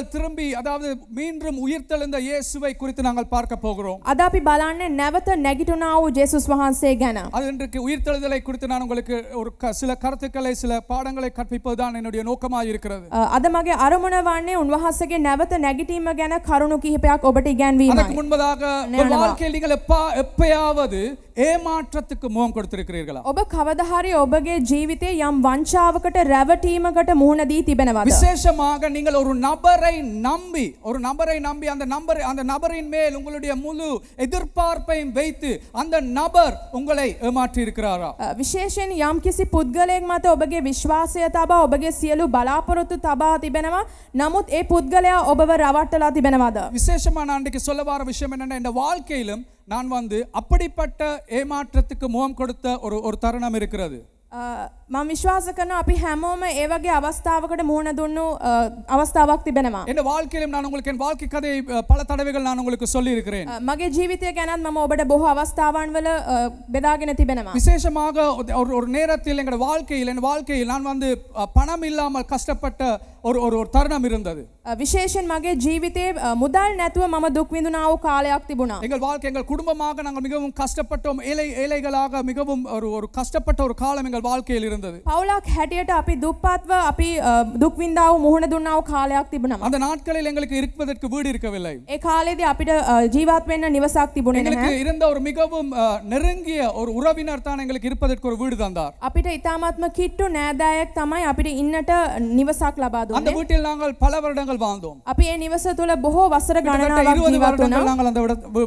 நாங்கள் திரும்பி அதாவது மீண்டும் உயிர்த்தெழுந்த இயேசுவை குறித்து நாங்கள் பார்க்க போகிறோம் அதாபி பலானே බලන්නේ නැවත නැගිටුණා වූ ජේසුස් அது இன்றைக்கு உயிர்த்தெழுதலை குறித்து நான் உங்களுக்கு ஒரு சில கருத்துக்களை சில பாடங்களை தான் என்னுடைய நோக்கமாக இருக்கிறது අ, අද මගේ අරමුණ වන්නේ උන්වහන්සේගේ නැවත නැගිටීම ගැන කරුණු කිහිපයක් ඔබට முன்பதாக வாழ்க்கையில் நீங்கள் எப்பா எப்பயாவது ஏமாற்றத்துக்கு முகம் கொடுத்திருக்கிறீர்களா ஒப கவதஹாரி ஒபகே ජීවිතේ யம் වංචාවකට ரவ டீமகட்ட දී තිබෙනවද? விசேஷமாக நீங்கள் ஒரு நபரை நபரை நம்பி ஒரு நபரை நம்பி அந்த நபர் அந்த நபரின் மேல் உங்களுடைய முழு எதிர்பார்ப்பையும் வைத்து அந்த நபர் உங்களை ஏமாற்றி இருக்கிறாரா விசேஷன் யாம் கிசி புத்கலேக் மாத ஒபகே விஸ்வாசிய தபா ஒபகே சியலு බලාපොරොත්තු தபா திபெனவா நமுத் ஏ පුද්ගලයා ඔබව ரவாட்டலா තිබෙනවද விசேஷமான நான் சொல்ல வர விஷயம் என்னன்னா இந்த வாழ்க்கையிலும் நான் வந்து அப்படிப்பட்ட ஏமாற்றத்துக்கு முகம் கொடுத்த ஒரு ஒரு தருணம் இருக்கிறது මම විශ්වාස කරනවා අපි හැමෝම ඒ වගේ අවස්ථාවකට මුහුණ දුන්නු අවස්ථාවක් තිබෙනවා. என் வாழ்க்கையிலும் நான் உங்களுக்கு என் வாழ்க்கை கதை பல தடவைகள் நான் உங்களுக்கு சொல்லி இருக்கிறேன். මගේ ජීවිතය ගැනත් මම ඔබට බොහෝ අවස්ථාවන් වල බෙදාගෙන තිබෙනවා. விசேஷமாக ஒரு ஒரு நேரத்தில் எங்களோட வாழ்க்கையில் என் வாழ்க்கையில் நான் வந்து பணம் இல்லாமல் கஷ்டப்பட்ட ஒரு ஒரு ஒரு தருணம் இருந்தது விசேஷன் மகே ஜீவிதே முதல் நெத்துவ மம துக் விந்துனா ஓ காலையாக திபுனா எங்கள் வாழ்க்கை எங்கள் குடும்பமாக நாங்கள் மிகவும் கஷ்டப்பட்டோம் ஏழை ஏழைகளாக மிகவும் ஒரு ஒரு கஷ்டப்பட்ட ஒரு காலம் எங்கள் வாழ்க்கையில் இருந்தது பவுலாக் ஹெட்டியட்ட அப்பி துப்பாத்வ அப்பி துக் விந்தாவு முகுண துன்னா ஓ காலையாக திபுனா அந்த நாட்களில் எங்களுக்கு இருப்பதற்கு வீடு இருக்கவில்லை ஏ காலையேதி அப்பிட ஜீவாத் வேண்ண நிவசாக் திபுனே எங்களுக்கு இருந்த ஒரு மிகவும் நெருங்கிய ஒரு உறவினர் தான் எங்களுக்கு இருப்பதற்கு ஒரு வீடு தந்தார் අපිට ඉතාමත්ම කිට්ටු නෑදෑයෙක් තමයි අපිට ඉන්නට නිවසක් ලබා அந்த வீட்டில் நாங்கள் பல வருடங்கள் வாழ்ந்தோம் அப்ப என் නිවස තුළ බොහෝ වසර நாங்கள் அந்த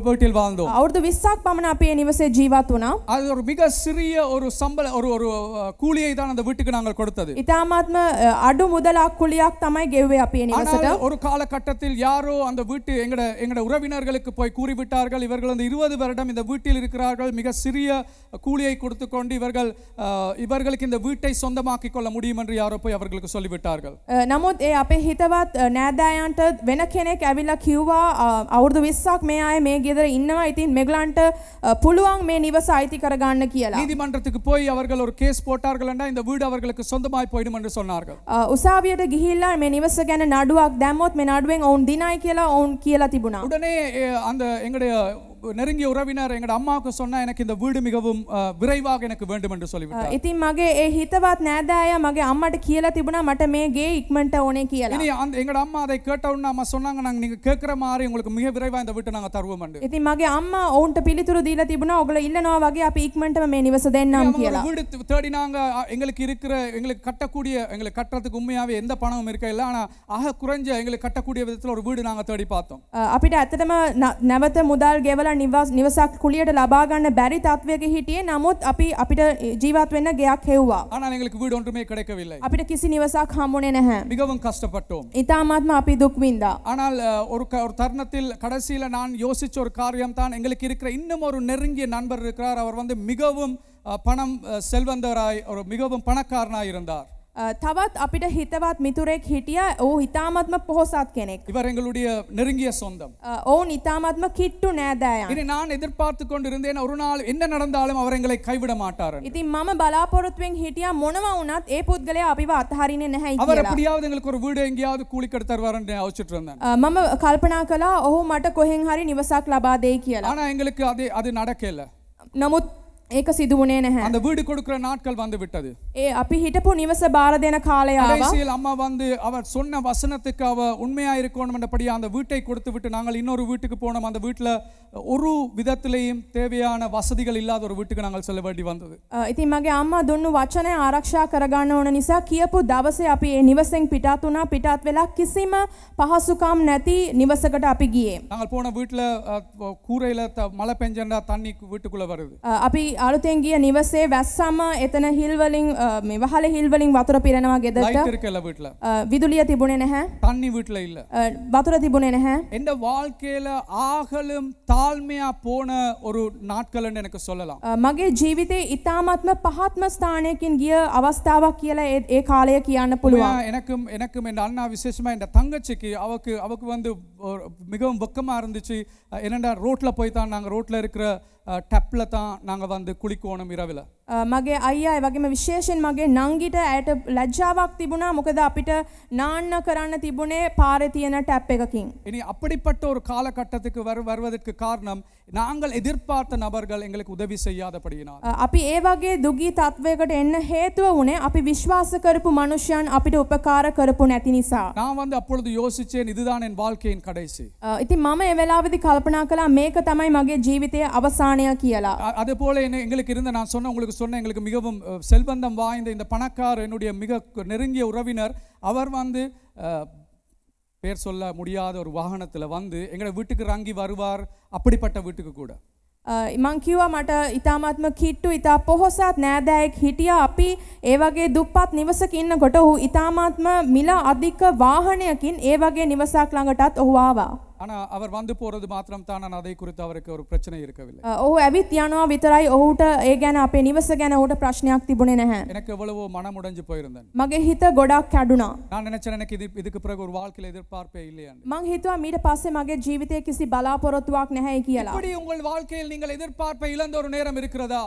வீட்டில் வாழ்ந்தோம். அவரது 20ක් පමණ අපි ඒ නිවසේ ජීවත් அது ஒரு மிக சிறிய ஒரு சம்பள ஒரு ஒரு கூலியை தான் அந்த வீட்டுக்கு நாங்கள் கொடுத்தது. ඉතාමත්ම අඩු මුදලක් කුලියක් තමයි ගෙව්වේ අපි ඒ නිවසට. ஒரு காலகட்டத்தில் யாரோ அந்த வீட்டு எங்கட எங்கட உறவினர்களுக்கு போய் கூறிவிட்டார்கள் இவர்கள் அந்த 20 வருடம் இந்த வீட்டில் இருக்கிறார்கள் மிக சிறிய கூலியை கொடுத்து கொண்டு இவர்கள் இவர்களுக்கு இந்த வீட்டை சொந்தமாக்கி கொள்ள முடியும் என்று யாரோ போய் அவர்களுக்கு சொல்லிவிட்டார்கள் නමුත් ඒ අපේ හිතවත් නෑදෑයන්ට වෙන කෙනෙක් ඇවිල්ලා කිව්වා අවුරුදු 20ක් මේ අය මේ ගෙදර ඉන්නවා. ඉතින් මෙගලන්ට පුළුවන් මේ නිවස අයිති කරගන්න කියලා. நீதிமன்றத்துக்கு போய் அவர்கள் ஒரு கேஸ் போட்டார்கள்னா இந்த வீடு அவர்களுக்கு சொந்தமாய் போயிடும் என்று சொன்னார்கள். උසාවියට ගිහිල්ලා මේ නිවස ගැන නඩුවක් දැම්මොත් මේ නඩුවෙන් ඔවුන් දිනයි කියලා ඔවුන් කියලා තිබුණා. உடனே அந்த எங்களுடைய நெருங்கிய உறவினர் எங்க அம்மாவுக்கு சொன்னா எனக்கு இந்த வீடு மிகவும் விரைவாக எனக்கு வேண்டும் என்று சொல்லிவிட்டார் இதி மகே ஏ හිතවත් நேதாய மகே அம்மாட்ட கீழ திபுனா மட்ட මේ ගේ ඉක්මනට ඕනේ இனி அந்த அம்மா அதை உடனே அம்மா சொன்னாங்க நாங்க நீங்க கேக்குற மாதிரி உங்களுக்கு மிக விரைவா இந்த வீட்டை நாங்க தருவோம் என்று. ඉතින් அம்மா අම්මා ඔවුන්ට පිළිතුරු දීලා තිබුණා ඔයගොල්ලෝ ඉල්ලනවා அப்ப අපි ඉක්මනටම මේ නිවස දෙන්නම් කියලා. வீடு தேடினாங்க எங்களுக்கு இருக்கிற எங்களுக்கு கட்டக்கூடிய எங்களுக்கு கட்டுறதுக்கு உண்மையாவே எந்த பணமும் இருக்க இல்ல ஆனா ஆக குறைஞ்ச எங்களுக்கு கட்டக்கூடிய விதத்துல ஒரு வீடு நாங்க தேடி பார்த்தோம். அப்படி அத்தனை නැවත முதல் கேவலா නිවසක් කුලියට බැරි තත්වයක හිටියේ නමුත් අපි අපිට ජීවත් වෙන්න හෙව්වා கிடைக்கவில்லை අපිට කිසි නිවසක් හම්බුනේ නැහැ மிகவும் கஷ்டப்பட்டோம் இதாமாத்ම අපි දුක් විඳා ஆனால் ஒரு ஒரு தருணத்தில் கடைசியில நான் யோசிச்ச ஒரு காரியம் தான் எங்களுக்கு இருக்கிற இன்னும் ஒரு நெருங்கிய நண்பர் இருக்கிறார் அவர் வந்து மிகவும் பணம் செல்வந்தவராய் ஒரு மிகவும் பணக்காரனாய் இருந்தார் Uh, තවත් අපිට හිතවත් මිතුරෙක් හිටිය ඕ හිතාමත්ම පොහොසත් කෙනෙක් இவர் எங்களுடைய நெருங்கிய சொந்தம் ஓன் இத்தாமத்ம கிட்டு நேதாயா இது நான் எதிர்பார்த்து கொண்டிருந்தேன் ஒரு நாள் என்ன நடந்தாலும் அவர் எங்களை கைவிட மாட்டார் ඉතින් මම බලාපොරොත්තුවෙන් හිටියා මොනවා වුණත් ඒ පුද්ගලයා අපිව අතහරින්නේ නැහැ කියලා. அவர் எப்படியாவது எங்களுக்கு ஒரு வீடு எங்கேயாவது கூலிக்கெடு தருவாருன்னு யோசிச்சுட்டு இருந்தேன். Uh, මම කල්පනා කළා ඔහු මට කොහෙන් හරි නිවසක් ලබා දෙයි කියලා. ஆனா எங்களுக்கு அது அது நடக்கல. නමුත් ඒක සිදු වුණේ නැහැ. අන්ද වීඩි කොඩුකර நாட்கள் வந்து විටද. ඒ අපි හිටපු නිවස බාර දෙන කාලය ආවා. අම්මා அம்மா අව සොන්න වසනතක අව அவ உண்மையா இருக்கணும்ன்றபடி අන්ද වීටේ கொடுத்து விட்டு நாங்கள் இன்னொரு வீட்டுக்கு போனோம் அந்த வீட்ல ஒரு விதத்திலேயும் தேவையான வசதிகள் இல்லாத ஒரு வீட்டுக்கு நாங்கள் செல்ல வேண்டி வந்தது. ඉතින් මගේ අම්මා දුන්නු වචනය ආරක්ෂා කරගන්න ඕන නිසා කියපු දවසේ අපි ඒ නිවසෙන් පිටත් වුණා පිටත් වෙලා කිසිම පහසුකම් නැති නිවසකට අපි ගියේ. நாங்கள் போன வீட்ல கூரையில மழை பெஞ்சண்டா தண்ணி வீட்டுக்குள்ள வருது. අපි අලුතෙන් ගිය නිවසේ වැස්සම එතන හිල් වලින් මේ වහල හිල් වලින් වතුර පිරෙනවා ගෙදරට ලයිට් இருக்கல வீட்ல විදුලිය තිබුණේ නැහැ தண்ணி வீட்ல இல்ல වතුර තිබුණේ නැහැ எந்த வாழ்க்கையில ஆகலும் தாழ்மையா போன ஒரு நாட்கள்னு எனக்கு சொல்லலாம் මගේ ජීවිතේ ඉතාමත්ම පහත්ම ස්ථානයකින් ගිය අවස්ථාවක් කියලා ඒ කාලය කියන්න පුළුවන් எனக்கும் எனக்கும் என் அண்ணா விசேஷமா என் தங்கச்சிக்கு அவக்கு அவக்கு வந்து மிகவும் வெக்கமா இருந்துச்சு என்னடா ரோட்ல போய் தான் நாங்க ரோட்ல இருக்கிற டப்பில் தான் நாங்கள் வந்து குளிக்கணும் இரவில் මගේ අයියා වගේම විශේෂෙන් මගේ නංගිට ඇයට ලැජ්ජාවක් තිබුණා මොකද අපිට නාන්න කරන්න තිබුණේ පාරෙ තියෙන ටැප් එකකින් இனி அப்படிப்பட்ட ஒரு காலகட்டத்துக்கு வரு வருவதற்கு காரணம் நாங்கள் எதிர்பார்த்த நபர்கள் எங்களுக்கு உதவி செய்யாதபடியினால் අපි ඒ වගේ දුගී තත්වයකට එන්න හේතුව වුණේ අපි විශ්වාස කරපු මනුෂ්‍යයන් අපිට උපකාර කරපු නැති නිසා நான் வந்து அப்பொழுது யோசிச்சேன் இதுதான் என் வாழ்க்கையின் கடைசி ඉතින් මම ඒ වෙලාවේදී කල්පනා කළා මේක තමයි මගේ ජීවිතයේ අවසානය කියලා அதுபோல எங்களுக்கு இருந்த நான் சொன்ன உங்களுக்கு என்று சொன்ன எங்களுக்கு மிகவும் செல்வந்தம் வாய்ந்த இந்த பணக்கார் என்னுடைய மிக நெருங்கிய உறவினர் அவர் வந்து பேர் சொல்ல முடியாத ஒரு வாகனத்தில் வந்து எங்களை வீட்டுக்கு இறங்கி வருவார் அப்படிப்பட்ட வீட்டுக்கு கூட මං කිව්වා මට ඉතාමත්ම කිට්ටු ඉතා පොහොසත් නෑදෑයෙක් හිටිය අපි ඒ වගේ දුප්පත් නිවසක ඉන්නකොට ඔහු ඉතාමත්ම මිල අධික වාහනයකින් ඒ වගේ නිවසක් ළඟටත් ඔහු ආවා ஆனா அவர் வந்து போறது மாத்திரம் தான் நான் அதை குறித்து அவருக்கு ஒரு பிரச்சனை இருக்கவில்லை ஓ uh, ඇවිත් යනවා විතරයි ஓட்ட ඒ அப்பே நிவச கேன ஓட்ட பிரச்சனையாக ප්‍රශ්නයක් තිබුණේ எனக்கு எவ்வளவோ மனம் உடைஞ்சு போயிருந்தேன் மகே ஹித ගොඩක් கேடுனா நான் நினைச்சேன் எனக்கு இது இதுக்கு பிறகு ஒரு வாழ்க்கையில எதிர்பார்ப்பே இல்லையா මං மீட பாசே மகே මගේ கிசி பலா බලාපොරොත්තුවක් නැහැ கியலா இப்படி உங்கள் வாழ்க்கையில் நீங்கள் எதிர்பார்ப்பை இழந்த ஒரு நேரம் இருக்கிறதா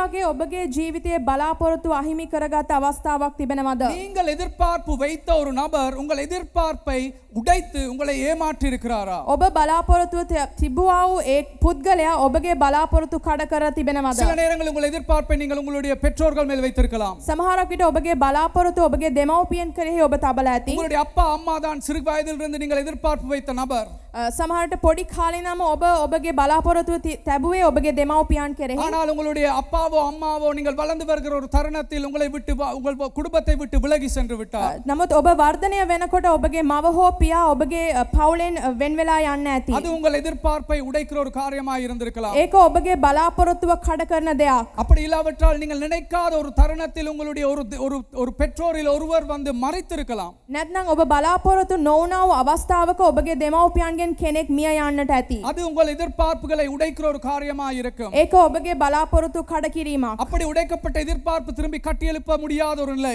வகே ஒபகே ඔබගේ பலா බලාපොරොත්තු அஹிமி කරගත් அவஸ்தாவாக் තිබෙනවද நீங்கள் எதிர்பார்ப்பு வைத்த ஒரு நபர் உங்கள் எதிர்பார்ப்பை உடைத்து உங்களை ஏமாற்றி இருக்கிறார் ඔබ බලාපොරොත්තුව තිබුවා වූ ඒ පුද්ගලයා ஒබගේ බලාපොරොත්තු கட කර තිබෙනවද? சில நேரங்கள் உங்கள் எதிர்பார்ப்பை நீங்கள் உங்களுடைய பெற்றோர்கள் மேல் வைத்திருக்கலாம். සමහරක් විට ඔබගේ බලාපොරොත්තු ඔබගේ දෙමව්පියන් කෙරෙහි ඔබ තබලා ඇති. உங்களுடைய அப்பா அம்மா தான் சிறு வயதிலிருந்து நீங்கள் எதிர்பார்ப்பு வைத்த நபர். Uh, සමහරට පොඩි කාලේ නම් ඔබ ඔබගේ බලාපොරොත්තුව තැබුවේ ඔබගේ දෙමව්පියන් කෙරෙහි. ஆனால் உங்களுடைய அப்பாவோ அம்மாவோ நீங்கள் வளர்ந்து வருகிற ஒரு தருணத்தில் உங்களை விட்டு உங்கள் குடும்பத்தை விட்டு விலகி சென்று விட்டார். Uh, නමුත් ඔබ වර්ධනය වෙනකොට ඔබගේ මව හෝ පියා ඔබගේ uh, පවුලෙන් වෙන් වෙලා යන්න ඇති. அது உங்கள் எதிர்பார்ப்பை உடைக்கிற ஒரு காரியமாக இருந்திருக்கலாம். ඒක ඔබගේ බලාපොරොත්තුව කඩ කරන දෙයක්. அப்படி இல்லாவிட்டால் நீங்கள் நினைக்காத ஒரு தருணத்தில் உங்களுடைய ஒரு ஒரு ஒரு பெற்றோரில் ஒருவர் வந்து மறைத்திருக்கலாம். නැත්නම් ඔබ බලාපොරොත්තු නොවුනා අවස්ථාවක ඔබගේ අයගෙන් කෙනෙක් මිය යන්නට ඇති. அது உங்கள் எதிர்பார்ப்புகளை உடைக்கிற ஒரு காரியமா இருக்கும். ඒක ඔබගේ බලාපොරොත්තු කඩ කිරීමක්. அப்படி உடைக்கப்பட்ட எதிர்பார்ப்பு திரும்பி கட்டியெழுப்ப முடியாத ஒரு நிலை.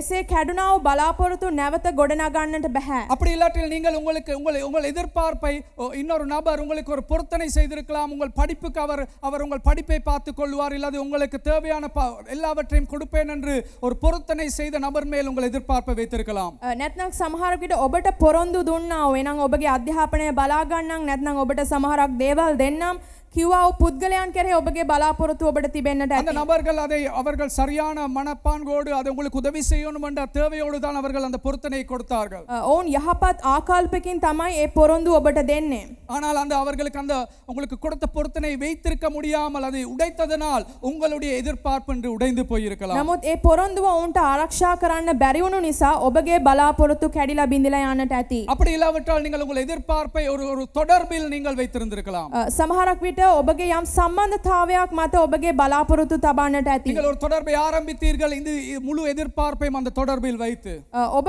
එසේ කැඩුනා වූ බලාපොරොත්තු නැවත ගොඩනගන්නට බෑ. அப்படி இல்லாட்டில் நீங்கள் உங்களுக்கு உங்கள் உங்கள் எதிர்பார்ப்பை இன்னொரு நபர் உங்களுக்கு ஒரு பொருத்தனை செய்திருக்கலாம் உங்கள் படிப்புக்கு அவர் அவர் உங்கள் படிப்பை பார்த்து கொள்வார் இல்லது உங்களுக்கு தேவையான எல்லாவற்றையும் கொடுப்பேன் என்று ஒரு பொருத்தனை செய்த நபர் மேல் உங்கள் எதிர்பார்ப்பை வைத்திருக்கலாம். නැත්නම් සමහරකට ඔබට පොරොන්දු දුන්නා වූ එනම් ඔබගේ අධ්‍යාපනය සම්මන්ත්‍රණය බලාගන්නම් නැත්නම් ඔබට සමහරක් දේවල් දෙන්නම් කිව්වා පුද්ගලයන් කෙරෙහි ඔබගේ බලාපොරොත්තු ඔබට තිබෙන්නට அந்த நபர்கள் அதை அவர்கள் சரியான மனப்பாங்கோடு அது உங்களுக்கு உதவி செய்யணும் என்ற தேவையோடு தான் அவர்கள் அந்த பொருத்தனை கொடுத்தார்கள் ஓன் යහපත් ආකල්පකින් තමයි ඒ පොරොන්දු ඔබට දෙන්නේ ஆனால் அந்த அவர்களுக்கு அந்த உங்களுக்கு கொடுத்த பொருத்தனை வைத்திருக்க முடியாமல் அதை உடைத்ததனால் உங்களுடைய எதிர்பார்ப்பு என்று உடைந்து போயிருக்கலாம் නමුත් ඒ පොරොන්දුව ඔවුන්ට ආරක්ෂා කරන්න බැරි වුණු නිසා ඔබගේ බලාපොරොත්තු කැඩිලා බිඳිලා அப்படி இல்லாவிட்டால் நீங்கள் உங்கள் எதிர்பார்ப்பை ஒரு ஒரு தொடர்பில் நீங்கள் வைத்திருந்திருக்கலாம் சமஹாரக் வீட்டு என்கிட்ட ஒபகே யாம் சம்பந்தத்தாவையாக் மத்த ஒபகே பலாபொருத்து தபானட்ட அத்தி நீங்கள் ஒரு தொடர்பை ஆரம்பித்தீர்கள் இந்த முழு எதிர்பார்ப்பையும் அந்த தொடர்பில் வைத்து ඔබ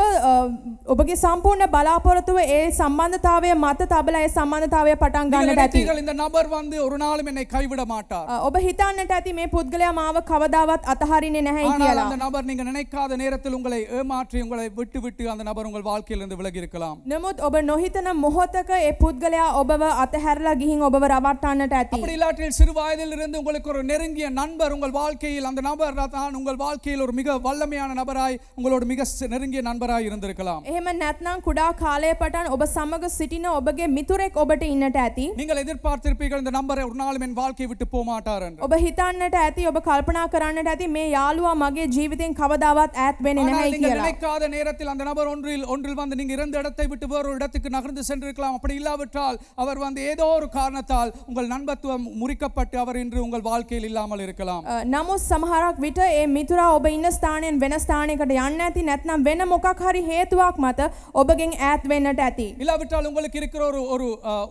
ඔබගේ සම්පූර්ණ බලාපොරතුව ඒ සම්බන්ධතාවය මත තබලා ඒ සම්බන්ධතාවය පටන් ගන්නට ඇති. இந்த நபர் வந்து ஒரு நாளும் என்னை கைவிட மாட்டார். ඔබ හිතන්නට ඇති මේ පුද්ගලයා මාව කවදාවත් අතහරින්නේ නැහැ කියලා. ஆனால் அந்த நபர் நீங்க நினைக்காத நேரத்தில் உங்களை ஏமாற்றி உங்களை விட்டு விட்டு அந்த நபர் உங்கள் வாழ்க்கையிலிருந்து விலகி இருக்கலாம். නමුත් ඔබ නොහිතන මොහොතක ඒ පුද්ගලයා ඔබව අතහැරලා ගිහින් ඔබව රවට්ටන්නට போராட்டி அப்படி இல்லாட்டில் சிறு வயதிலிருந்து உங்களுக்கு ஒரு நெருங்கிய நண்பர் உங்கள் வாழ்க்கையில் அந்த நபர் தான் உங்கள் வாழ்க்கையில் ஒரு மிக வல்லமையான நபராய் உங்களோட மிக நெருங்கிய நண்பராய் இருந்திருக்கலாம் එහෙම නැත්නම් කුඩා කාලය පටන් ඔබ සමග සිටින ඔබගේ මිතුරෙක් ඔබට ඉන්නට ඇති நீங்கள் எதிர்பார்த்திருப்பீர்கள் இந்த நம்பரை ஒரு நாளும் என் வாழ்க்கையை விட்டு போக மாட்டார் என்று ඔබ හිතන්නට ඇති ඔබ කල්පනා කරන්නට ඇති මේ යාළුවා මගේ ජීවිතෙන් කවදාවත් ඈත් நினைக்காத நேரத்தில் அந்த நபர் ஒன்றில் ஒன்றில் வந்து நீங்க இருந்த இடத்தை விட்டு ஒரு இடத்துக்கு நகர்ந்து சென்றிருக்கலாம் அப்படி இல்லாவிட்டால் அவர் வந்து ஏதோ ஒரு காரணத்தால் உங்கள் நண்பர் குடும்பத்துவம் முறிக்கப்பட்டு அவர் இன்று உங்கள் வாழ்க்கையில் இல்லாமல் இருக்கலாம் uh, නමුත් සමහරක් විට ඒ මිතුරා ඔබ ඉන්න ස්ථානයෙන් වෙන ස්ථානයකට යන්න ඇති නැත්නම් වෙන මොකක් හරි හේතුවක් මත ඔබගෙන් ඈත් වෙන්නට ඇති இல்லாவிட்டால் உங்களுக்கு இருக்கிற ஒரு ஒரு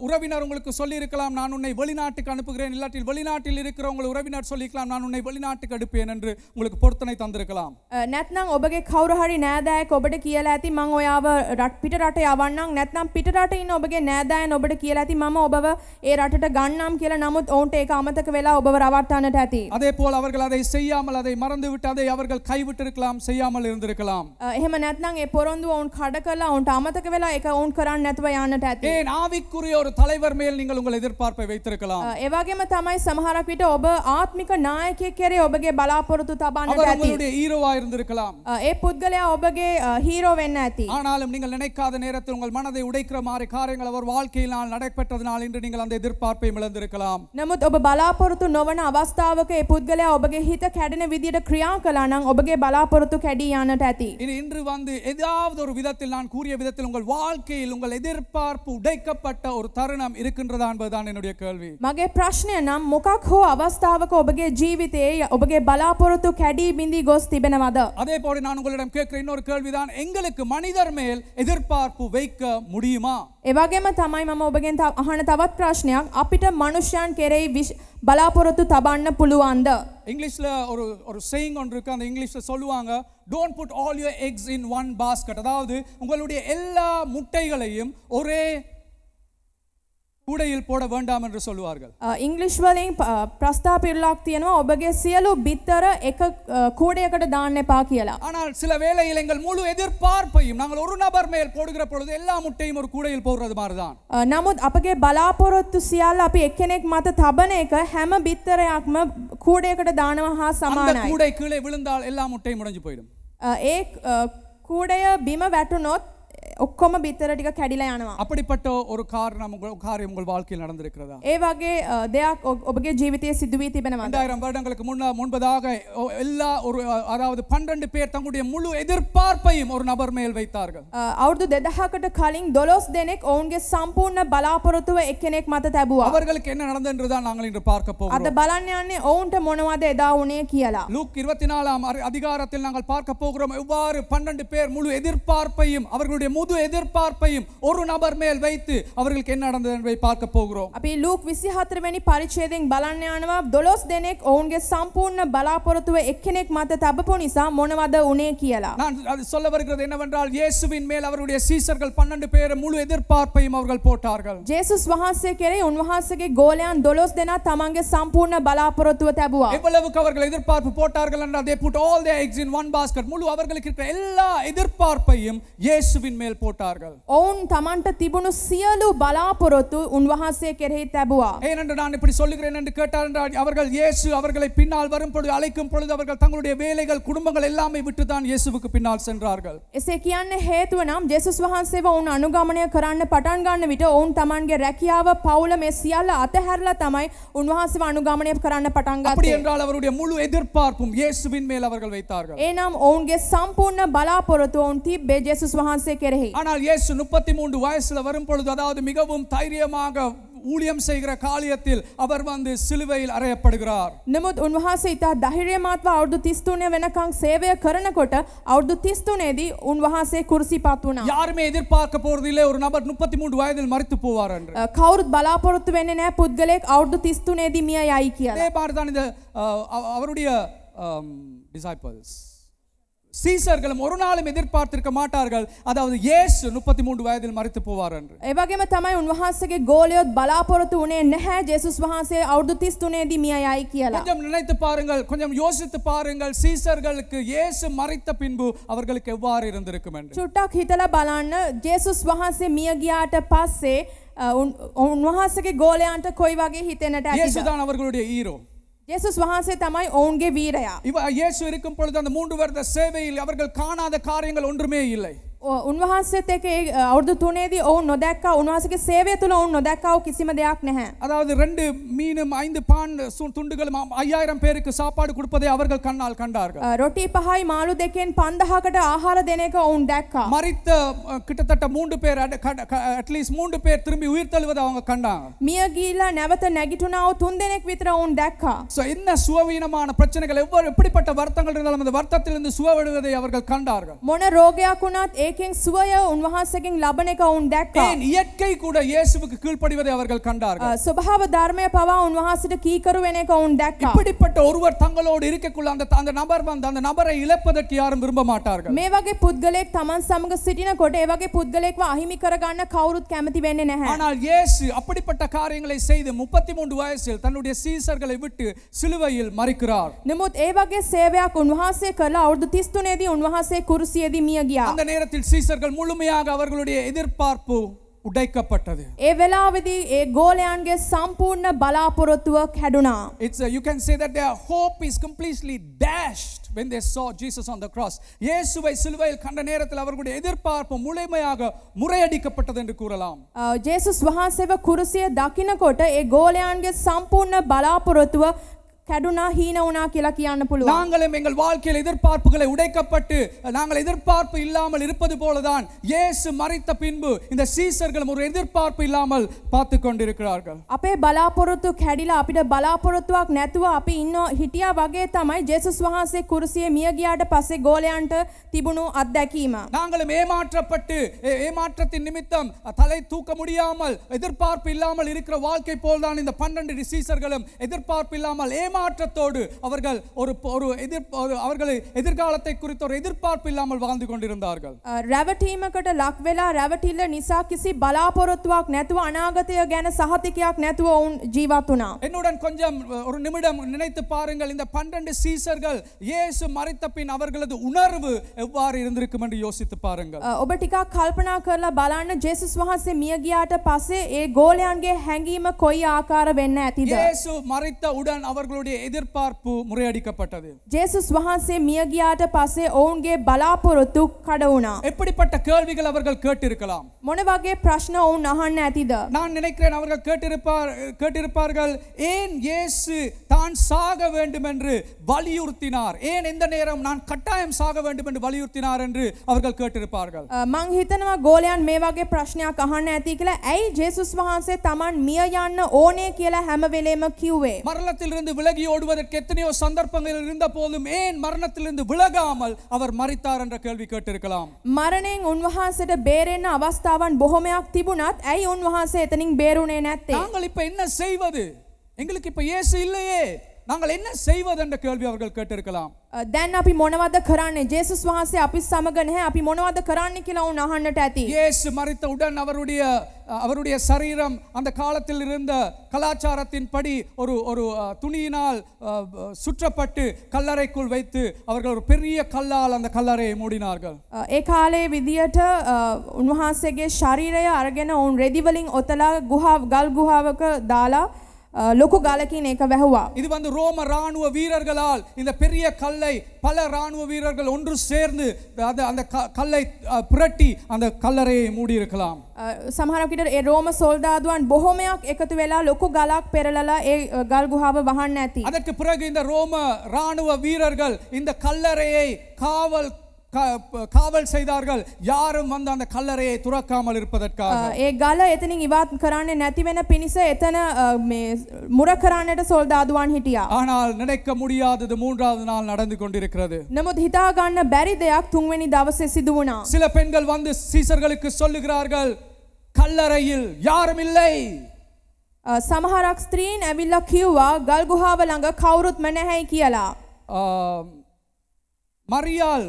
உறவினர் உங்களுக்கு சொல்லி இருக்கலாம் நான் உன்னை வெளிநாட்டுக்கு அனுப்புகிறேன் இல்லாட்டில் வெளிநாட்டில் இருக்கிற உங்கள் உறவினர் சொல்லிக்கலாம் நான் உன்னை வெளிநாட்டுக்கு அடுப்பேன் என்று உங்களுக்கு பொருத்தனை தந்திருக்கலாம் uh, නැත්නම් ඔබගේ කවුරු හරි නෑදෑයෙක් ඔබට කියලා ඇති මං ඔයාව රට පිට රට යවන්නම් නැත්නම් පිට රට ඉන්න ඔබගේ නෑදෑයන් ඔබට කියලා ඇති මම ඔබව ඒ රටට ගන්නම් කියලා කියලා නමුත් ඔවුන්ට ඒක අමතක වෙලා ඔබව රවට්ටන්නට ඇති. அதே போல் அவர்கள் அதை செய்யாமல் அதை மறந்து விட்டு அவர்கள் கைவிட்டிருக்கலாம் செய்யாமல் இருந்திருக்கலாம். එහෙම නැත්නම් ඒ පොරොන්දුව ඔවුන් කඩ කරලා ඔවුන්ට අමතක වෙලා ඒක ඔවුන් කරන්නේ නැතුව යන්නට ඇති. ஏன் ஆவிக்குரிய ஒரு தலைவர் மேல் நீங்கள் உங்கள் எதிர்பார்ப்பை வைத்திருக்கலாம். ඒ වගේම තමයි සමහරක් විට ඔබ ආත්මික நாயකයෙක් කෙරේ ඔබගේ බලාපොරොත්තු තබන්නට ඇති. ஹீரோவா இருந்திருக்கலாம். ඒ පුද්ගලයා ඔබගේ ஹீரோ වෙන්න ඇති. ஆனாலும் நீங்கள் நினைக்காத நேரத்தில் உங்கள் மனதை உடைக்கிற மாதிரி காரியங்கள் அவர் வாழ்க்கையினால் நடைபெற்றதனால் இன்று நீங்கள் அந்த எதிர்பார்ப்பை இழந்திருக்கலாம் කළාම්. නමුත් ඔබ බලාපොරොත්තු නොවන අවස්ථාවක ඒ පුද්ගලයා ඔබගේ හිත කැඩෙන විදියට ක්‍රියා කළා නම් ඔබගේ බලාපොරොත්තු කැඩී යන්නට ඇති. இனி இன்று வந்து ஏதாவது ஒரு விதத்தில் நான் கூறிய விதத்தில் உங்கள் வாழ்க்கையில் உங்கள் எதிர்பார்ப்பு உடைக்கப்பட்ட ஒரு தருணம் இருக்கின்றதா என்பதுதான் என்னுடைய கேள்வி. මගේ ප්‍රශ්නය නම් මොකක් හෝ අවස්ථාවක ඔබගේ ජීවිතයේ ඔබගේ බලාපොරොත්තු කැඩී බිඳී ගොස් තිබෙනවද? அதே போல நான் உங்களிடம் கேட்கிற இன்னொரு கேள்விதான் எங்களுக்கு மனிதர் மேல் எதிர்பார்ப்பு வைக்க முடியுமா? එවගේම තමයි මම ඔබගෙන් අහන තවත් ප්‍රශ්නයක් අපිට මනුෂ්‍යයන් කෙරෙහි බලාපොරොත්තු තබන්න පුළුවන්ද? இங்கிலீஷ்ல ஒரு ஒரு சேயிங் ஒன்று இருக்கு அந்த இங்கிலீஷ்ல சொல்லுவாங்க don't put all your eggs in one basket அதாவது உங்களுடைய எல்லா முட்டைகளையும் ஒரே கூடையில் போட வேண்டாம் என்று சொல்வார்கள் இங்கிலீஷ் uh, வலையும் uh, பிரஸ்தாபிர்லாக்தியனோ ஒபகே சியலு பித்தர எக்க uh, கூடைய கட்ட தானே பாக்கியல ஆனால் சில வேளையில் எங்கள் முழு எதிர்பார்ப்பையும் நாங்கள் ஒரு நபர் மேல் போடுகிற பொழுது எல்லா முட்டையும் ஒரு கூடையில் போடுறது மாதிரிதான் நமுத் அப்பகே பலாபுரத்து சியால் அபி எக்கனேக் மத தபனேக்க ஹெம பித்தரையாக்ம கூடைய கட்ட தானமாக சமான கூடை கீழே விழுந்தால் எல்லா முட்டையும் முடிஞ்சு போயிடும் ஏ கூடைய பிம வெட்டுனோ ஒக்கொம பித்தர டிக கடில යනවා அப்படிப்பட்ட ஒரு காரணம் உங்கள் காரியம் உங்கள் வாழ்க்கையில் நடந்திருக்கிறதா ஏ வகே දෙයක් ඔබගේ ජීවිතයේ සිදු වී තිබෙනවද 2000 வருடங்களுக்கு முன்ன முன்பதாக எல்லா ஒரு அதாவது 12 பேர் தங்களுடைய முழு எதிர்பார்ப்பையும் ஒரு நபர் மேல் வைத்தார்கள் අවුරුදු 2000කට කලින් 12 දෙනෙක් ඔවුන්ගේ සම්පූර්ණ බලාපොරොත්තුව එක්කෙනෙක් මත තැබුවා அவர்களுக்கு என்ன நடந்தது தான் நாங்கள் இன்று பார்க்க போகிறோம் අද බලන්න යන්නේ ඔවුන්ට මොනවද එදා වුණේ කියලා லூக் 24ஆம் அதிகாரத்தில் நாங்கள் பார்க்க போகிறோம் எவ்வாறு 12 பேர் முழு எதிர்பார்ப்பையும் அவர்களுடைய புது எதிர்பார்ப்பையும் ஒரு நபர் மேல் வைத்து அவர்களுக்கு என்ன நடந்தது என்பதை பார்க்க போகிறோம் අපි லூக் 24 වෙනි පරිච්ඡේදයෙන් බලන්න යනවා 12 දෙනෙක් ඔවුන්ගේ සම්පූර්ණ බලාපොරොත්තුව එක්කෙනෙක් මත තබපු නිසා මොනවද උනේ කියලා. நான் அது சொல்ல வருகிறது என்னவென்றால் இயேசுவின் மேல் அவருடைய சீசர்கள் 12 பேர் முழு எதிர்பார்ப்பையும் அவர்கள் போட்டார்கள். ஜேசுஸ் ජේසුස් වහන්සේ කෙරෙහි උන්වහන්සේගේ ගෝලයන් 12 දෙනා තමන්ගේ சம்பூர்ண බලාපොරොත්තුව தபுவா எவ்வளவுக்கு அவர்கள் எதிர்பார்ப்பு போட்டார்கள் என்றால் they put all the eggs in one basket. முழு அவர்களுக்கு இருக்கிற எல்லா எதிர்பார்ப்பையும் இயேசுவின் மேல் போட்டார்கள் ඔවුන් තමන්ට තිබුණු සියලු බලාපොරොත්තු උන්වහන්සේ கெரே தபுவா ஏனென்று நான் இப்படி சொல்லுகிறேன் என்று கேட்டார் என்றால் அவர்கள் இயேசு அவர்களை பின்னால் வரும் பொழுது அழைக்கும் பொழுது அவர்கள் தங்களுடைய வேலைகள் குடும்பங்கள் எல்லாமே விட்டு தான் இயேசுவுக்கு பின்னால் சென்றார்கள் එසේ කියන්න හේතුව නම් ජේසුස් වහන්සේව ඔවුන් අනුගමනය කරන්න පටන් ගන්න විට ඔවුන් තමන්ගේ රැකියාව පවුල මේ සියල්ල අතහැරලා තමයි උන්වහන්සේව අනුගමනය කරන්න පටන් ගත්තේ அப்படி என்றால் அவருடைய முழு எதிர்பார்ப்பும் இயேசுவின் மேல் அவர்கள் வைத்தார்கள் ஏனாம் சம்பூர்ண සම්පූර්ණ ஓன் ඔවුන් பே ජේසුස් வஹாசே கெரே ஆனால் இயேசு முப்பத்தி மூன்று வயசுல வரும் பொழுது அதாவது மிகவும் தைரியமாக ஊழியம் செய்கிற காலியத்தில் அவர் வந்து சிலுவையில் ಅರೆಯப்படுகிறார் ನಮುತ್ ಉನ್ವಹಾಸೈತ ಧೈರ್ಯ அவர்து ಅವ್ರದ್ದು ತಿಸ್ತೂನೆ சேவைய ಸೇವೆಯ ಕರಣ ಕೊಟ್ಟ ಅವ್ರದ್ದು ತಿಸ್ತೂನೇದಿ ಉನ್ವಹಾಸೆ ಕುರ್ಸಿ ಪಾತೂನ ಯಾರುಮೇ ಎದಿರ್ಪಾರ್ಕ போறதில்லை ஒரு நபர் 33 வயதில் மரித்து போவார் என்று கவுரத் பலாபொருத்து வென்னே புத்கலே அவர்து ತಿಸ್ತೂನೇದಿ ಮಿಯ ಯಾಯಿಕಿಯ அதே மாதிரி தான் இந்த uh, அவருடைய டிசைபிள்ஸ் um, சீசர்களும் ஒரு நாளும் எதிர்பார்த்திருக்க மாட்டார்கள் அதாவது இயேசு முப்பத்தி மூன்று வயதில் மறைத்து போவார் என்று எவகேம தமை உன் வகாசக கோலியோ உனே நெஹ ஜேசுஸ் வகாசே அவர்து தீஸ் துணே தி மியாய் ஆய்க்கியல கொஞ்சம் நினைத்து பாருங்கள் கொஞ்சம் யோசித்து பாருங்கள் சீசர்களுக்கு இயேசு மறைத்த பின்பு அவர்களுக்கு எவ்வாறு இருந்திருக்கும் என்று சுட்டாக் ஹிதல பலான்னு ஜேசுஸ் வகாசே மியகியாட்ட பாசே உன் வகாசக கோலியான்ட கோய் வகை ஹிதேனட்ட இயேசுதான் அவர்களுடைய ஹீரோ இயேசுஸ் वहां தமாய் ஓங்கே வீரயா இவ இயேசு இருக்கும் பொழுது அந்த மூன்று வருட சேவையில் அவர்கள் காணாத காரியங்கள் ஒன்றுமே இல்லை උන්වහන්සේත් එක අවුරුදු තුනේදී ඔවුන් නොදැක්කා උන්වහන්සේගේ සේවය තුළ ඔවුන් නොදැක්කා වූ කිසිම දෙයක් නැහැ. அதாவது ரெண்டு மீனும் ஐந்து பான் துண்டுகளும் ஐயாயிரம் பேருக்கு சாப்பாடு கொடுப்பதை அவர்கள் கண்ணால் கண்டார்கள். ரொட்டி பஹாய் மாலு දෙකෙන් 5000කට ආහාර දෙන එක ඔවුන් දැක්කා. මරිත கிட்டத்தட்ட மூன்று பேர் அட்லீஸ்ட் மூன்று பேர் திரும்பி உயிர் தழுவதை அவங்க கண்டாங்க. මිය ගිහිලා නැවත නැගිටුණා වූ තුන් දෙනෙක් විතර ඔවුන් දැක්කා. So என்ன சுவவீனமான பிரச்சனைகள் எவ்வளவு எப்படிப்பட்ட வருத்தங்கள் இருந்தாலும் அந்த வருத்தத்திலிருந்து சுவவிடுவதை அவர்கள் கண்டார்கள். මොන රෝගයක් වුණත් ඒ ඒකෙන් සුවය උන්වහන්සේගෙන් ලබන එක ඔවුන් දැක්කා. இயற்கை கூட இயேசுவுக்கு கீழ்ப்படிவதை அவர்கள் கண்டார்கள். சுபாவ தர்மය පවා උන්වහන්සේට කීකරු වෙන එක ඔවුන් இப்படிப்பட்ட ஒருவர் தங்களோடு இருக்கக்குள்ள அந்த அந்த நபர் வந்து அந்த நபரை இழப்பதற்கு யாரும் விரும்ப மாட்டார்கள். මේ වගේ පුද්ගලයෙක් Taman සමග සිටිනකොට ඒ වගේ පුද්ගලයෙක්ව අහිමි කරගන්න කවුරුත් කැමති වෙන්නේ නැහැ. ஆனால் இயேசு அப்படிப்பட்ட காரியங்களை செய்து 33 வயசில் தன்னுடைய சீசர்களை விட்டு சிலுவையில் மறிக்கிறார். නමුත් ඒ වගේ සේවයක් උන්වහන්සේ කළා අවුරුදු 33 දී උන්වහන්සේ කුරුසියේදී அந்த நேரத்தில் காலத்தில் சீசர்கள் முழுமையாக அவர்களுடைய எதிர்பார்ப்பு உடைக்கப்பட்டது ஏ වෙලාවෙදී ஏ ගෝලයන්ගේ සම්පූර්ණ බලාපොරොත්තුවක් හැඩුණා. It's a, you can say that their hope is completely dashed when they saw Jesus on the cross. இயேசுவை சிலுவையில் கண்ட நேரத்தில் அவர்களுடைய எதிர்பார்ப்பு முழுமையாக முறையடிக்கப்பட்டது என்று கூறலாம். ජේසුස් වහන්සේව කුරුසිය දකින්නකොට ඒ ගෝලයන්ගේ සම්පූර්ණ බලාපොරොත්තුව கடுனா ஹீனவுனா කියලා කියන්න පුළුවන්. நாங்களும் எங்கள் வாழ்க்கையில் எதிர்பார்ப்புகளை உடைக்கப்பட்டு நாங்கள் எதிர்பார்ப்பு இல்லாமல் இருப்பது போலதான் இயேசு மறைத்த பின்பு இந்த சீசர்களும் ஒரு எதிர்பார்ப்பு இல்லாமல் பார்த்து கொண்டிருக்கிறார்கள். அப்பே பலாபுரத்து කැඩිලා අපිට බලාපොරොත්තුවක් නැතුව අපි ඉන්න ஹிட்டியா வகே තමයි ජේසුස් වහන්සේ කුරුසියේ මිය ගියාට පස්සේ ගෝලයන්ට තිබුණු நாங்களும் ஏமாற்றப்பட்டு ஏமாற்றத்தின் நிமித்தம் தலை தூக்க முடியாமல் எதிர்பார்ப்பு இல்லாமல் இருக்கிற வாழ்க்கை போல்தான் இந்த 12 சீசர்களும் எதிர்பார்ப்பு இல்லாமல் ஏமா ஏமாற்றத்தோடு அவர்கள் ஒரு ஒரு எதிர் அவர்களை எதிர்காலத்தை குறித்த ஒரு எதிர்பார்ப்பு இல்லாமல் வாழ்ந்து கொண்டிருந்தார்கள் රැවටීමකට ලක් වෙලා நிசா கிசி කිසි බලාපොරොත්තුවක් නැතුව අනාගතය ගැන සහතිකයක් නැතුව ඔවුන් என்னுடன் கொஞ்சம் ஒரு நிமிடம் நினைத்து பாருங்கள் இந்த பன்னெண்டு சீசர்கள் இயேசு மறைத்த பின் அவர்களது உணர்வு எவ்வாறு இருந்திருக்கும் என்று யோசித்து பாருங்கள் ඔබ கல்பனா කල්පනා பலான බලන්න ජේසුස් වහන්සේ මිය ஏ கோலியான்கே ඒ ගෝලයන්ගේ හැඟීම வென்ன ආකාර இயேசு மறைத்த உடன் அவர்களுடைய ඔවුන්ගේ எதிர்பார்ப்பு முறையடிக்கப்பட்டது ஜேசு වහන්සේ මිය பாசே පස්සේ பலாபுரத்து கடவுனா எப்படிப்பட்ட கேள்விகள் அவர்கள் கேட்டிருக்கலாம்? மொனவாகே பிரஷ்ன ප්‍රශ්න நகான் අහන්න நான் நினைக்கிறேன் அவர்கள் கேட்டிருப்பார் கேட்டிருப்பார்கள் ஏன் இயேசு தான் சாக வேண்டும் என்று வலியுறுத்தினார். ஏன் இந்த நேரம் நான் கட்டாயம் சாக வேண்டும் என்று வலியுறுத்தினார் என்று அவர்கள் கேட்டிருப்பார்கள். மங் ஹிதனவா ගෝලයන් மேவாகே වගේ கஹான் අහන්න ඇති කියලා. ඇයි ජේසුස් වහන්සේ Taman මිය යන්න ඕනේ කියලා හැම වෙලේම කිව්වේ? விலகி விலகி ஓடுவதற்கு எத்தனையோ சந்தர்ப்பங்கள் இருந்த போதும் ஏன் மரணத்திலிருந்து விலகாமல் அவர் மறித்தார் என்ற கேள்வி கேட்டிருக்கலாம் මරණයෙන් උන්වහන්සේට බේරෙන්න අවස්ථාවන් බොහොමයක් තිබුණත් ඇයි උන්වහන්සේ එතනින් බේරුණේ நேத்தே நாங்கள் இப்ப என்ன செய்வது எங்களுக்கு இப்ப இயேசு இல்லையே நாங்கள் என்ன செய்வது என்ற கேள்வி அவர்கள் கேட்டிருக்கலாம் தென் uh, අපි මොනවද கரானே ජේසුස් වහන්සේ අපි සමග නැහැ. අපි මොනවද කරන්නේ කියලා උන් අහන්නට ඇති. இயேசு உடன் அவருடைய அவருடைய சரீரம் அந்த காலத்தில் இருந்த கலாச்சாரத்தின் படி ஒரு ஒரு துணியினால் சுற்றப்பட்டு கல்லறைக்குள் வைத்து அவர்கள் ஒரு பெரிய கல்லால் அந்த கல்லறையை மூடினார்கள். Uh, ඒ කාලේ විදියට උන්වහන්සේගේ ශරීරය අරගෙන උන් රෙදි වලින් ඔතලා ගුහා ගල් ගුහාවක දාලා ලොකු ගලකින් ඒක වැහුවා. இது வந்து ரோம ராணுவ வீரர்களால் இந்த பெரிய கல்லை பல ராணுவ வீரர்கள் ஒன்று சேர்ந்து அது அந்த கல்லை புரட்டி அந்த கல்லறையை மூடி இருக்கலாம். සමහරකට ඒ රෝම සොල්දාදුවන් බොහොමයක් එකතු වෙලා ලොකු ගලක් පෙරලලා ඒ ගල් ගුහාව වහන්න ඇති. அதற்கு பிறகு இந்த ரோம ராணுவ வீரர்கள் இந்த கல்லறையை காவல் காவல் செய்தார்கள் யாரும் வந்து அந்த கல்லறையை துறக்காமல் இருப்பதற்காக ඒ ගල එතනින් ඉවත් කරන්නේ නැති වෙන පිණිස එතන මේ මුර කරන්නට සොල්දාදුවන් හිටියා. ஆனால் நினைக்க முடியாதது மூன்றாவது நாள் நடந்து கொண்டிருக்கிறது. නමුත් හිතා ගන්න බැරි දෙයක් තුන්වෙනි දවසේ සිදු වුණා. சில பெண்கள் வந்து சீசர்களுக்கு சொல்லுகிறார்கள் கல்லறையில் யாரும் இல்லை. සමහරක් ස්ත්‍රීන් ඇවිල්ලා කිව්වා ගල් ගුහාව ළඟ කවුරුත්ම නැහැයි කියලා. மரியால்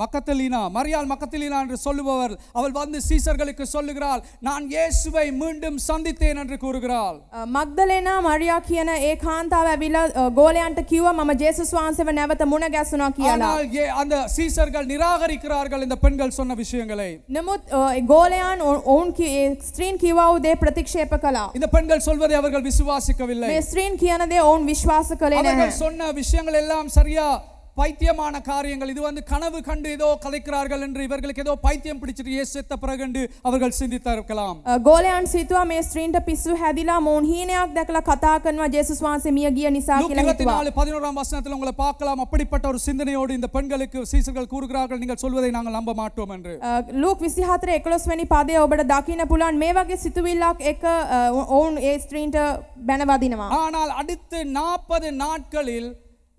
மக்கத்தலினா மரியால் மக்கத்தலினா என்று சொல்லுபவர் அவள் வந்து சீசர்களுக்கு சொல்லுகிறாள் நான் இயேசுவை மீண்டும் சந்தித்தேன் என்று கூறுகிறாள் மக்தலேனா மரியா கியன ஏகாந்தாவ කාන්තාව ඇවිල්ලා ගෝලයන්ට කිව්වා මම ජේසුස් වහන්සේව නැවත ஆனால் அந்த சீசர்கள் நிராகரிக்கிறார்கள் இந்த பெண்கள் சொன்ன விஷயங்களை. නමුත් ஓன் கி ස්ත්‍රීන් කිව්වා උදේ ප්‍රතික්ෂේප கலா இந்த பெண்கள் சொல்வதை அவர்கள் விசுவாசிக்கவில்லை. මේ ස්ත්‍රීන් කියන දේ அவர்கள் சொன்ன விஷயங்கள் எல்லாம் சரியா பைத்தியமான காரியங்கள் இது வந்து கனவு கண்டு ஏதோ கலைக்கிறார்கள் என்று இவர்களுக்கு ஏதோ பைத்தியம் பிடிச்சிட்டு ஏசெத்த பிறகு அவர்கள் සිින්දිතරකලාම් ගෝලයන් සිතුව මේ ස්ත්‍රීන්ට පිස්සු හැදිලා මෝන් හීනයක් දැකලා කතා කරනවා ජේසුස් වහන්සේ මිය ගිය නිසා කියලා හිතුවා. லூக்கா 14ஆம் வசனத்தில் உங்களை பார்க்கலாம் அப்படிப்பட்ட ஒரு சிந்தனையோடு இந்த பெண்களுக்கு சீசர்கள் கூறுகிறார்கள் நீங்கள் சொல்வதை நாங்கள் நம்ப மாட்டோம் என்று. ලූක් 24 11 වෙනි පදයේ ඔබට දකින්න පුළුවන් මේ වගේ සිතුවිල්ලක් එක ඔවුන් ඒ ස්ත්‍රීන්ට බැන වදිනවා. ஆனால் அடுத்து 40 நாட்களில்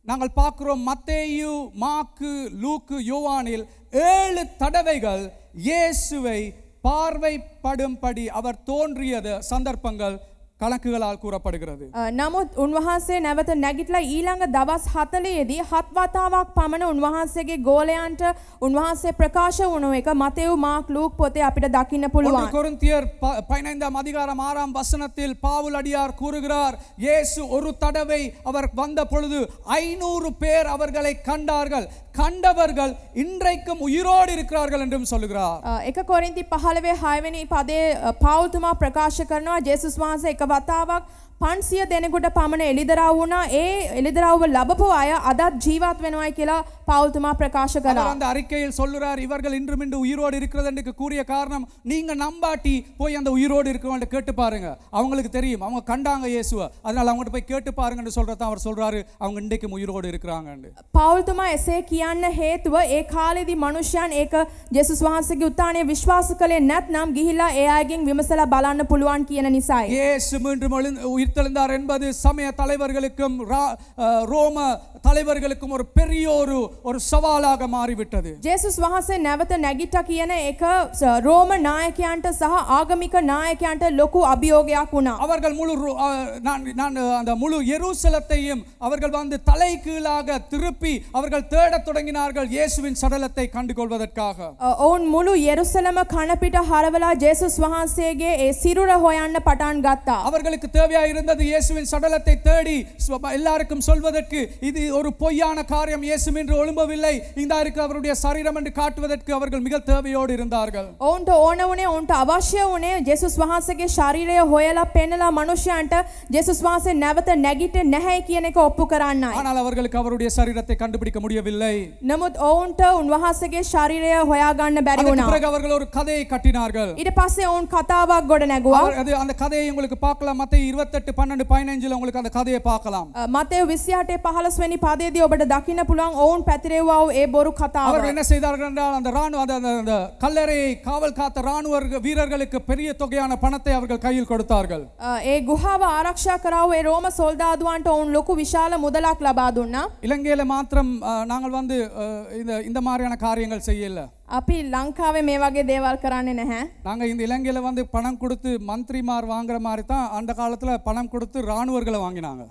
நாங்கள் பார்க்கிறோம் மத்தேயு மாக்கு லூக்கு யோவானில் ஏழு தடவைகள் இயேசுவை பார்வைப்படும்படி அவர் தோன்றியது சந்தர்ப்பங்கள் கணக்குகளால் கூறப்படுகிறது uh, නමුත් උන්වහන්සේ නැවත නැගිටලා ඊළඟ දවස් හතලයේදී හත් වතාවක් පමණ උන්වහන්සේගේ ගෝලයන්ට උන්වහන්සේ ප්‍රකාශ වුණු එක මතෙව් මාක් ලූක් පොතේ අපිට දකින්න පුළුවන්. கொரிந்தியர் 15 அதிகாரம் 6 வசனத்தில் பவுல் அடியார் கூறுகிறார் இயேசு ஒரு தடவை அவர் வந்த பொழுது 500 பேர் அவர்களை கண்டார்கள் கண்டவர்கள் இன்றைக்கும் உயிரோடு இருக்கிறார்கள் என்றும் சொல்லுகிறார். 1 கொரிந்தி 15 6 වෙනි පදේ uh, පවුල් තුමා ප්‍රකාශ කරනවා ජේසුස් වතාවක් පන්සිය දෙනෙකුට පමණ එලිදරා වුණා ඒ එලිදරාව ලබපු අය අදත් ජීවත් වෙනවායි කියලා பவுல்துமா பிரகாஷ கலா அந்த அறிக்கையில் சொல்லுறார் இவர்கள் இன்றும் இன்று உயிரோடு இருக்கிறது என்று கூறிய காரணம் நீங்க நம்பாட்டி போய் அந்த உயிரோடு இருக்கிறவங்க கேட்டு பாருங்க அவங்களுக்கு தெரியும் அவங்க கண்டாங்க இயேசுவ அதனால அவங்ககிட்ட போய் கேட்டு பாருங்கன்னு சொல்றத அவர் சொல்றாரு அவங்க இன்றைக்கும் உயிரோடு இருக்கிறாங்கன்னு பவுல்துமா எසේ කියන්න හේතුව ඒ කාලෙදි මනුෂ්‍යයන් ඒක ජේසුස් වහන්සේගේ උත්ථානය විශ්වාස කළේ නැත්නම් ගිහිලා ඒ අයගෙන් විමසලා බලන්න පුළුවන් කියන නිසායි. යේසු மீண்டும் உயிர்த்தெழுந்தார் என்பது சமய தலைவர்களுக்கும் ரோம தலைவர்களுக்கும் ஒரு பெரிய ஒரு ஒரு சவாலாக மாறிவிட்டது ජෙසුස් වහන්සේ නැවත නැගිට කියන එක රෝම නායකයන්ට සහ ආගමික නායකයන්ට ලොකු අභියෝගයක් වුණා. அவர்கள் முழு நான் அந்த முழு எருசலத்தையும் அவர்கள் வந்து தலை கீழாக திருப்பி அவர்கள் தேடத் தொடங்கினார்கள் இயேசுவின் சடலத்தை கண்டுகொள்வதற்காக. ඔවුන් මුළු எருசலම கண පිට හරවලා ජේසුස් වහන්සේගේ ඒ සිරුර හොයන්න පටන් அவர்களுக்கு தேவையாக இருந்தது இயேசுவின் சடலத்தை தேடி எல்லாருக்கும் சொல்வதற்கு இது ஒரு பொய்யான காரியம் இயேசு என்று ஒழும்பவில்லை இந்த இருக்கு அவருடைய சரீரம் என்று காட்டுவதற்கு அவர்கள் மிக தேவையோடு இருந்தார்கள் ඔවුන්ට ඕන වනේ அவசிய உனே වනේ சுவாசக වහන්සේගේ ශරීරය හොයලා පෙන්නලා මනුෂ්‍යයන්ට ජෙසුස් වහන්සේ නැවත නැගිට නැහැ කියන එක ஆனால் அவர்களுக்கு அவருடைய சரீரத்தை கண்டுபிடிக்க முடியவில்லை. නමුත් ඔවුන්ට උන්වහන්සේගේ ශරීරය හොයාගන්න බැරි වුණා. பிறகு அவர்கள் ஒரு கதையை கட்டினார்கள். ඊට பாசே ඔවුන් කතාවක් ගොඩ நெகுவா அது அந்த கதையை உங்களுக்கு பார்க்கலாம் மத்தேயு 28 18 12 உங்களுக்கு அந்த கதையை பார்க்கலாம் මතේ 28 15 වෙනි පදයේදී ඔබට දකින්න என்ன செய்தார்கள் அந்த ராணுவ அந்த கல்லறை காவல் காத்த ராணுவ வீரர்களுக்கு பெரிய தொகையான பணத்தை அவர்கள் கையில் கொடுத்தார்கள். ஏ குஹாவ ආරක්ෂා කරව ඒ රෝම සොල්දාදුවන්ට ඔවුන් இலங்கையில மாத்திரம் நாங்கள் வந்து இந்த இந்த மாதிரியான காரியங்கள் செய்யல. අපි ලංකාවේ மே වගේ දේවල් කරන්නේ නැහැ. நாங்க இந்த இலங்கையில வந்து பணம் கொடுத்து மந்திரிமார் வாங்குற மாதிரி தான் அந்த காலத்துல பணம் கொடுத்து ராணுவர்களை வாங்கினாங்க.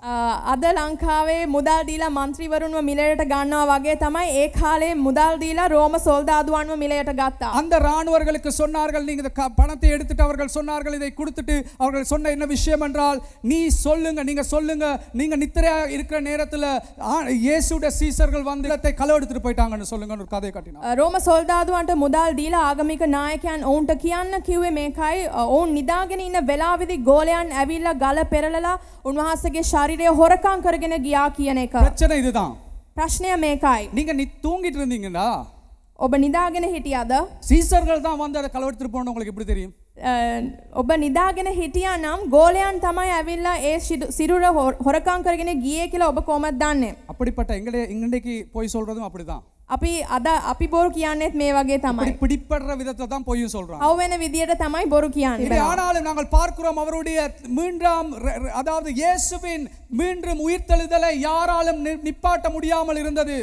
අද ලංකාවේ මුදල් දීලා മന്ത്രിවරුන්ව මිලයට ගන්නවා වගේ තමයි ඒ කාලේ මුදල් දීලා රෝම සොල්දාදුවන්ව මිලයට ගත්තා. அந்த ராணுவர்களுக்கு சொன்னார்கள் நீங்க பணத்தை எடுத்துட்டு அவர்கள் சொன்னார்கள் இதை கொடுத்துட்டு அவர்கள் சொன்ன என்ன விஷயம் என்றால் நீ சொல்லுங்க நீங்க சொல்லுங்க நீங்க நித்திரையா இருக்கிற நேரத்துல இயேசுட சீசர்கள் வந்து களவெடுத்துட்டு போயிட்டாங்கன்னு சொல்லுங்கன்னு ஒரு கதையை காட்டினா. ரோம சோல்தாது සාධුවන්ට මුදල් දීලා ආගමික නායකයන් ඔවුන්ට කියන්න කිව්වේ මේකයි ඔවුන් නිදාගෙන ඉන්න වෙලාවේදී ගෝලයන් ඇවිල්ලා ගල පෙරලලා උන්වහන්සේගේ ශරීරය හොරකම් කරගෙන ගියා කියන එක. ප්‍රශ්න இதுதான். ප්‍රශ්නය මේකයි. நீங்க தூங்கிட்டு இருந்தீங்களா? ඔබ නිදාගෙන හිටියද? සීසර්ගල් தான் வந்து அந்த கலவரத்துக்கு போனது உங்களுக்கு எப்படி தெரியும்? ඔබ නිදාගෙන හිටියා නම් ගෝලයන් තමයි ඇවිල්ලා ඒ සිරුර හොරකම් කරගෙන ගියේ කියලා ඔබ කොහොමද දන්නේ? අපිට එංගලේ ඉංග්‍රීසි போய் சொல்றதும் அப்படிதான். අපි අද අපි බොරු කියන්නේත් මේ வகே තමයි. பிடிப்படுற விதத்துல தான் பொய்யும் சொல்றாங்க. அவன விதியட තමයි බොරු කියන්නේ. இது ஆனாலும் நாங்கள் பார்க்கிறோம் அவருடைய மீண்டாம் அதாவது இயேசுவின் மீண்டும் உயிர்த்தெழுதலை யாராலும் நிப்பாட்ட முடியாமல் இருந்தது.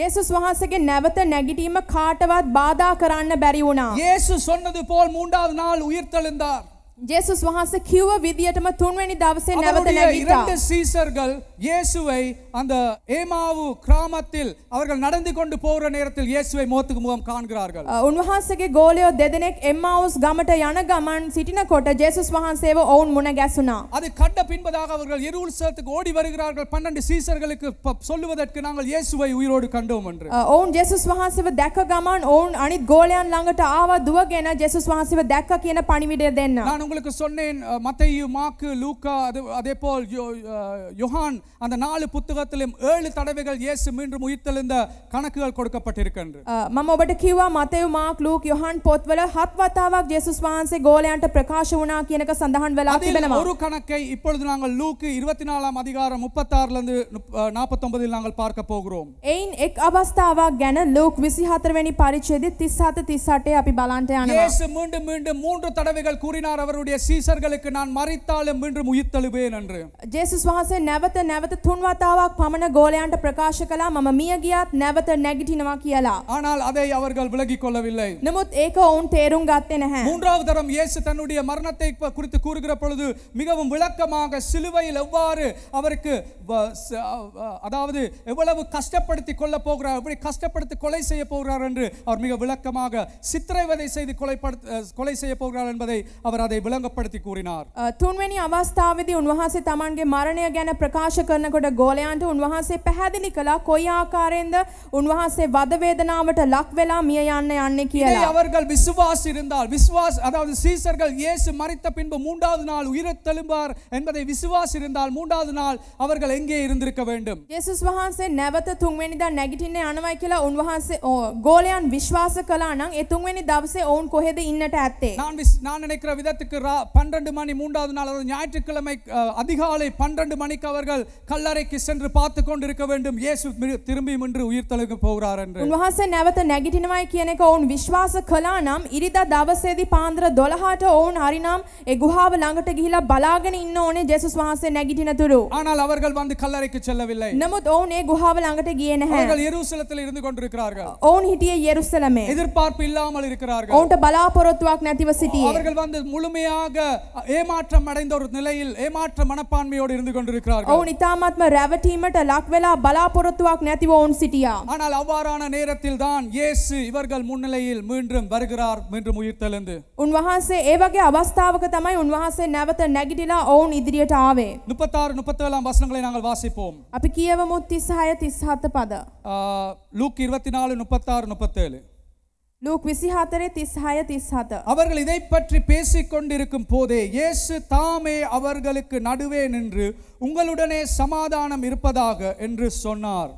ජෙසුස් වහන්සේගේ නැවත නැගිටීම කාටවත් බාධා කරන්න බැරි වුණා. යේසුස් சொன்னது போல் மூன்றாவது நாள் உயிர்த்தெழுந்தார். இயேசுஸ் வහන්ස කිව්ව විදියටම තුන්වැනි දවසේ නැවත නැවිතා. அவருடைய இரண்டு சீசர்கள் இயேசுவை அந்த ஏமாவு கிராமத்தில் அவர்கள் நடந்து கொண்டு போற நேரத்தில் இயேசுவை மோத்துக்கு முகம் காண்கிறார்கள். උන්වහන්සේගේ ගෝලියෝ දෙදෙනෙක් එම්මාවුස් ගමට යන ගමන් සිටිනකොට ජේසුස් වහන්සේව ඔවුන් මුණ ගැසුණා. அது கட்ட பின்பதாக அவர்கள் எருசலேத்துக்கு ஓடி வருகிறார்கள் 12 சீசர்களுக்கு சொல்லுவதற்கு நாங்கள் இயேசுவை உயிரோடு கண்டோம் என்று. ඔවුන් ජේසුස් වහන්සේව දැක ගමන් ඔවුන් අනිත් ගෝලයන් ළඟට ආවා දුවගෙන ජේසුස් වහන්සේව දැක්ක කියන පණිවිඩය දෙන්න. நான் உங்களுக்கு சொன்னேன் மத்தையு மாக்கு லூக்கா அது அதே போல் யுஹான் அந்த நாலு புத்தகத்திலும் ஏழு தடவைகள் இயேசு மீண்டும் உயிர்த்தெழுந்த கணக்குகள் கொடுக்கப்பட்டிருக்கின்றன மம்ம ஒபட்டு கியூவா மத்தையு மாக் லூக் යොහන් போத்வல ஹத்வத்தாவாக ஜேசு ජේසුස් கோலையாண்ட ගෝලයන්ට ප්‍රකාශ எனக்கு කියනක සඳහන් ஒரு கணக்கை இப்பொழுது நாங்கள் லூக்கு இருபத்தி நாலாம் அதிகாரம் முப்பத்தாறுல இருந்து நாற்பத்தொன்பதில் நாங்கள் பார்க்க போகிறோம். එයින් එක් மீண்டும் மீண்டும் மூன்று தடவைகள் கூறினார் அவர் அவருடைய சீசர்களுக்கு நான் மறைத்தாலும் மீண்டும் உயிர்த்தெழுவேன் என்று ஜேசஸ் வாசே නැවත නැවත තුන් பமன கோலையாண்ட ගෝලයන්ට மம மியகியாத் මම මිය கியலா ஆனால் அதை அவர்கள் விலகி கொள்ளவில்லை. நமுத் ஏக ஓன் தேரும் ගත්තේ නැහැ. மூன்றாவது தரம் இயேசு தன்னுடைய மரணத்தை குறித்து கூறுகிற பொழுது மிகவும் விளக்கமாக சிலுவையில் எவ்வாறு அவருக்கு அதாவது எவ்வளவு கஷ்டப்படுத்தி கொள்ள போகிறார் எப்படி கஷ்டப்படுத்தி கொலை செய்ய போகிறார் என்று அவர் மிக விளக்கமாக சித்திரைவதை செய்து கொலை கொலை செய்ய போகிறார் என்பதை அவர் அதை විලඟපඩති කූරිනාර්. තුන්වැනි අවස්ථාවේදී උන්වහන්සේ තමන්ගේ මරණය ගැන ප්‍රකාශ කරනකොට ගෝලයන්ට උන්වහන්සේ පැහැදිලි කළා කොයි ආකාරයෙන්ද උන්වහන්සේ වද වේදනාවට ලක් වෙලා මිය යන්න යන්නේ කියලා. இதை அவர்கள் விசுவாசிருந்தால் விசுவாஸ் அதாவது சீசர்கள் இயேசு மரித்த பின்பு மூன்றாவது நாள் உயிரத் தெழும்பார் என்பதை விசுவாசிருந்தால் மூன்றாவது நாள் அவர்கள் எங்கே இருந்திருக்க வேண்டும். ජේසුස් වහන්සේ නැවත තුන්වැනිදා නැගිටින්න යනවා කියලා උන්වහන්සේ ගෝලයන් විශ්වාස කළා නම් ඒ තුන්වැනි දවසේ ඔවුන් කොහෙද ඉන්නට ඇත්තේ? நான் நான் நினைக்கிற விதத்துக்கு அவர்களுக்கு ரா பன்னிரண்டு மணி மூன்றாவது நாள் அதாவது ஞாயிற்றுக்கிழமை அதிகாலை பன்னிரண்டு மணிக்கு அவர்கள் கல்லறைக்கு சென்று பார்த்து கொண்டிருக்க வேண்டும் இயேசு திரும்பி நின்று உயிர் தழுக போகிறார் என்று උන්වහන්සේ නැවත නැගිටිනවයි කියන ඔවුන් විශ්වාස කළා නම් ඉරිදා දවසේදී පාන්දර 12ට ඔවුන් හරිනම් ඒ ගුහාව ළඟට ගිහිලා බලාගෙන ඉන්න ඕනේ ජේසුස් වහන්සේ නැගිටිනතුරු ஆனால் அவர்கள் வந்து கல்லறைக்கு செல்லவில்லை නමුත් ඔවුන් ඒ ගුහාව ළඟට ගියේ නැහැ அவர்கள் எருசலேத்தில் இருந்து கொண்டிருக்கிறார்கள் ඔවුන් හිටියේ எருසලමේ எதிர்பார்ப்பு இல்லாமல் இருக்கிறார்கள் ඔවුන්ට බලාපොරොත්තුවක් නැතිව සිටියේ அவர்கள் வந்து முழுமையாக முழுமையாக ஏமாற்றம் அடைந்த ஒரு நிலையில் ஏமாற்ற மனப்பான்மையோடு இருந்து கொண்டிருக்கிறார்கள் ඔවුන් ඉතාමත්ම රැවටීමට லக்வேலா වෙලා நேதிவோ ஓன் சிட்டியா ஆனால் அவ்வாறான நேரத்தில் தான் இயேசு இவர்கள் முன்னிலையில் மீண்டும் வருகிறார் மீண்டும் உயிர்த்தெழுந்து උන්වහන්සේ ඒ වගේ අවස්ථාවක உன் උන්වහන්සේ නැවත නැගිටිලා ஓன் ඉදිරියට ஆவே முப்பத்தாறு முப்பத்தேழாம் வசனங்களை நாங்கள் வாசிப்போம் அப்ப කියවමු 36 37 பத லூக் 24 36 37 லூக் விசிஹாத்தரே திஸ்ஹாய திஸ்ஹாத்த அவர்கள் இதை பற்றி பேசிக்கொண்டிருக்கும் போதே இயேசு தாமே அவர்களுக்கு நடுவே நின்று உங்களுடனே சமாதானம் இருப்பதாக என்று சொன்னார்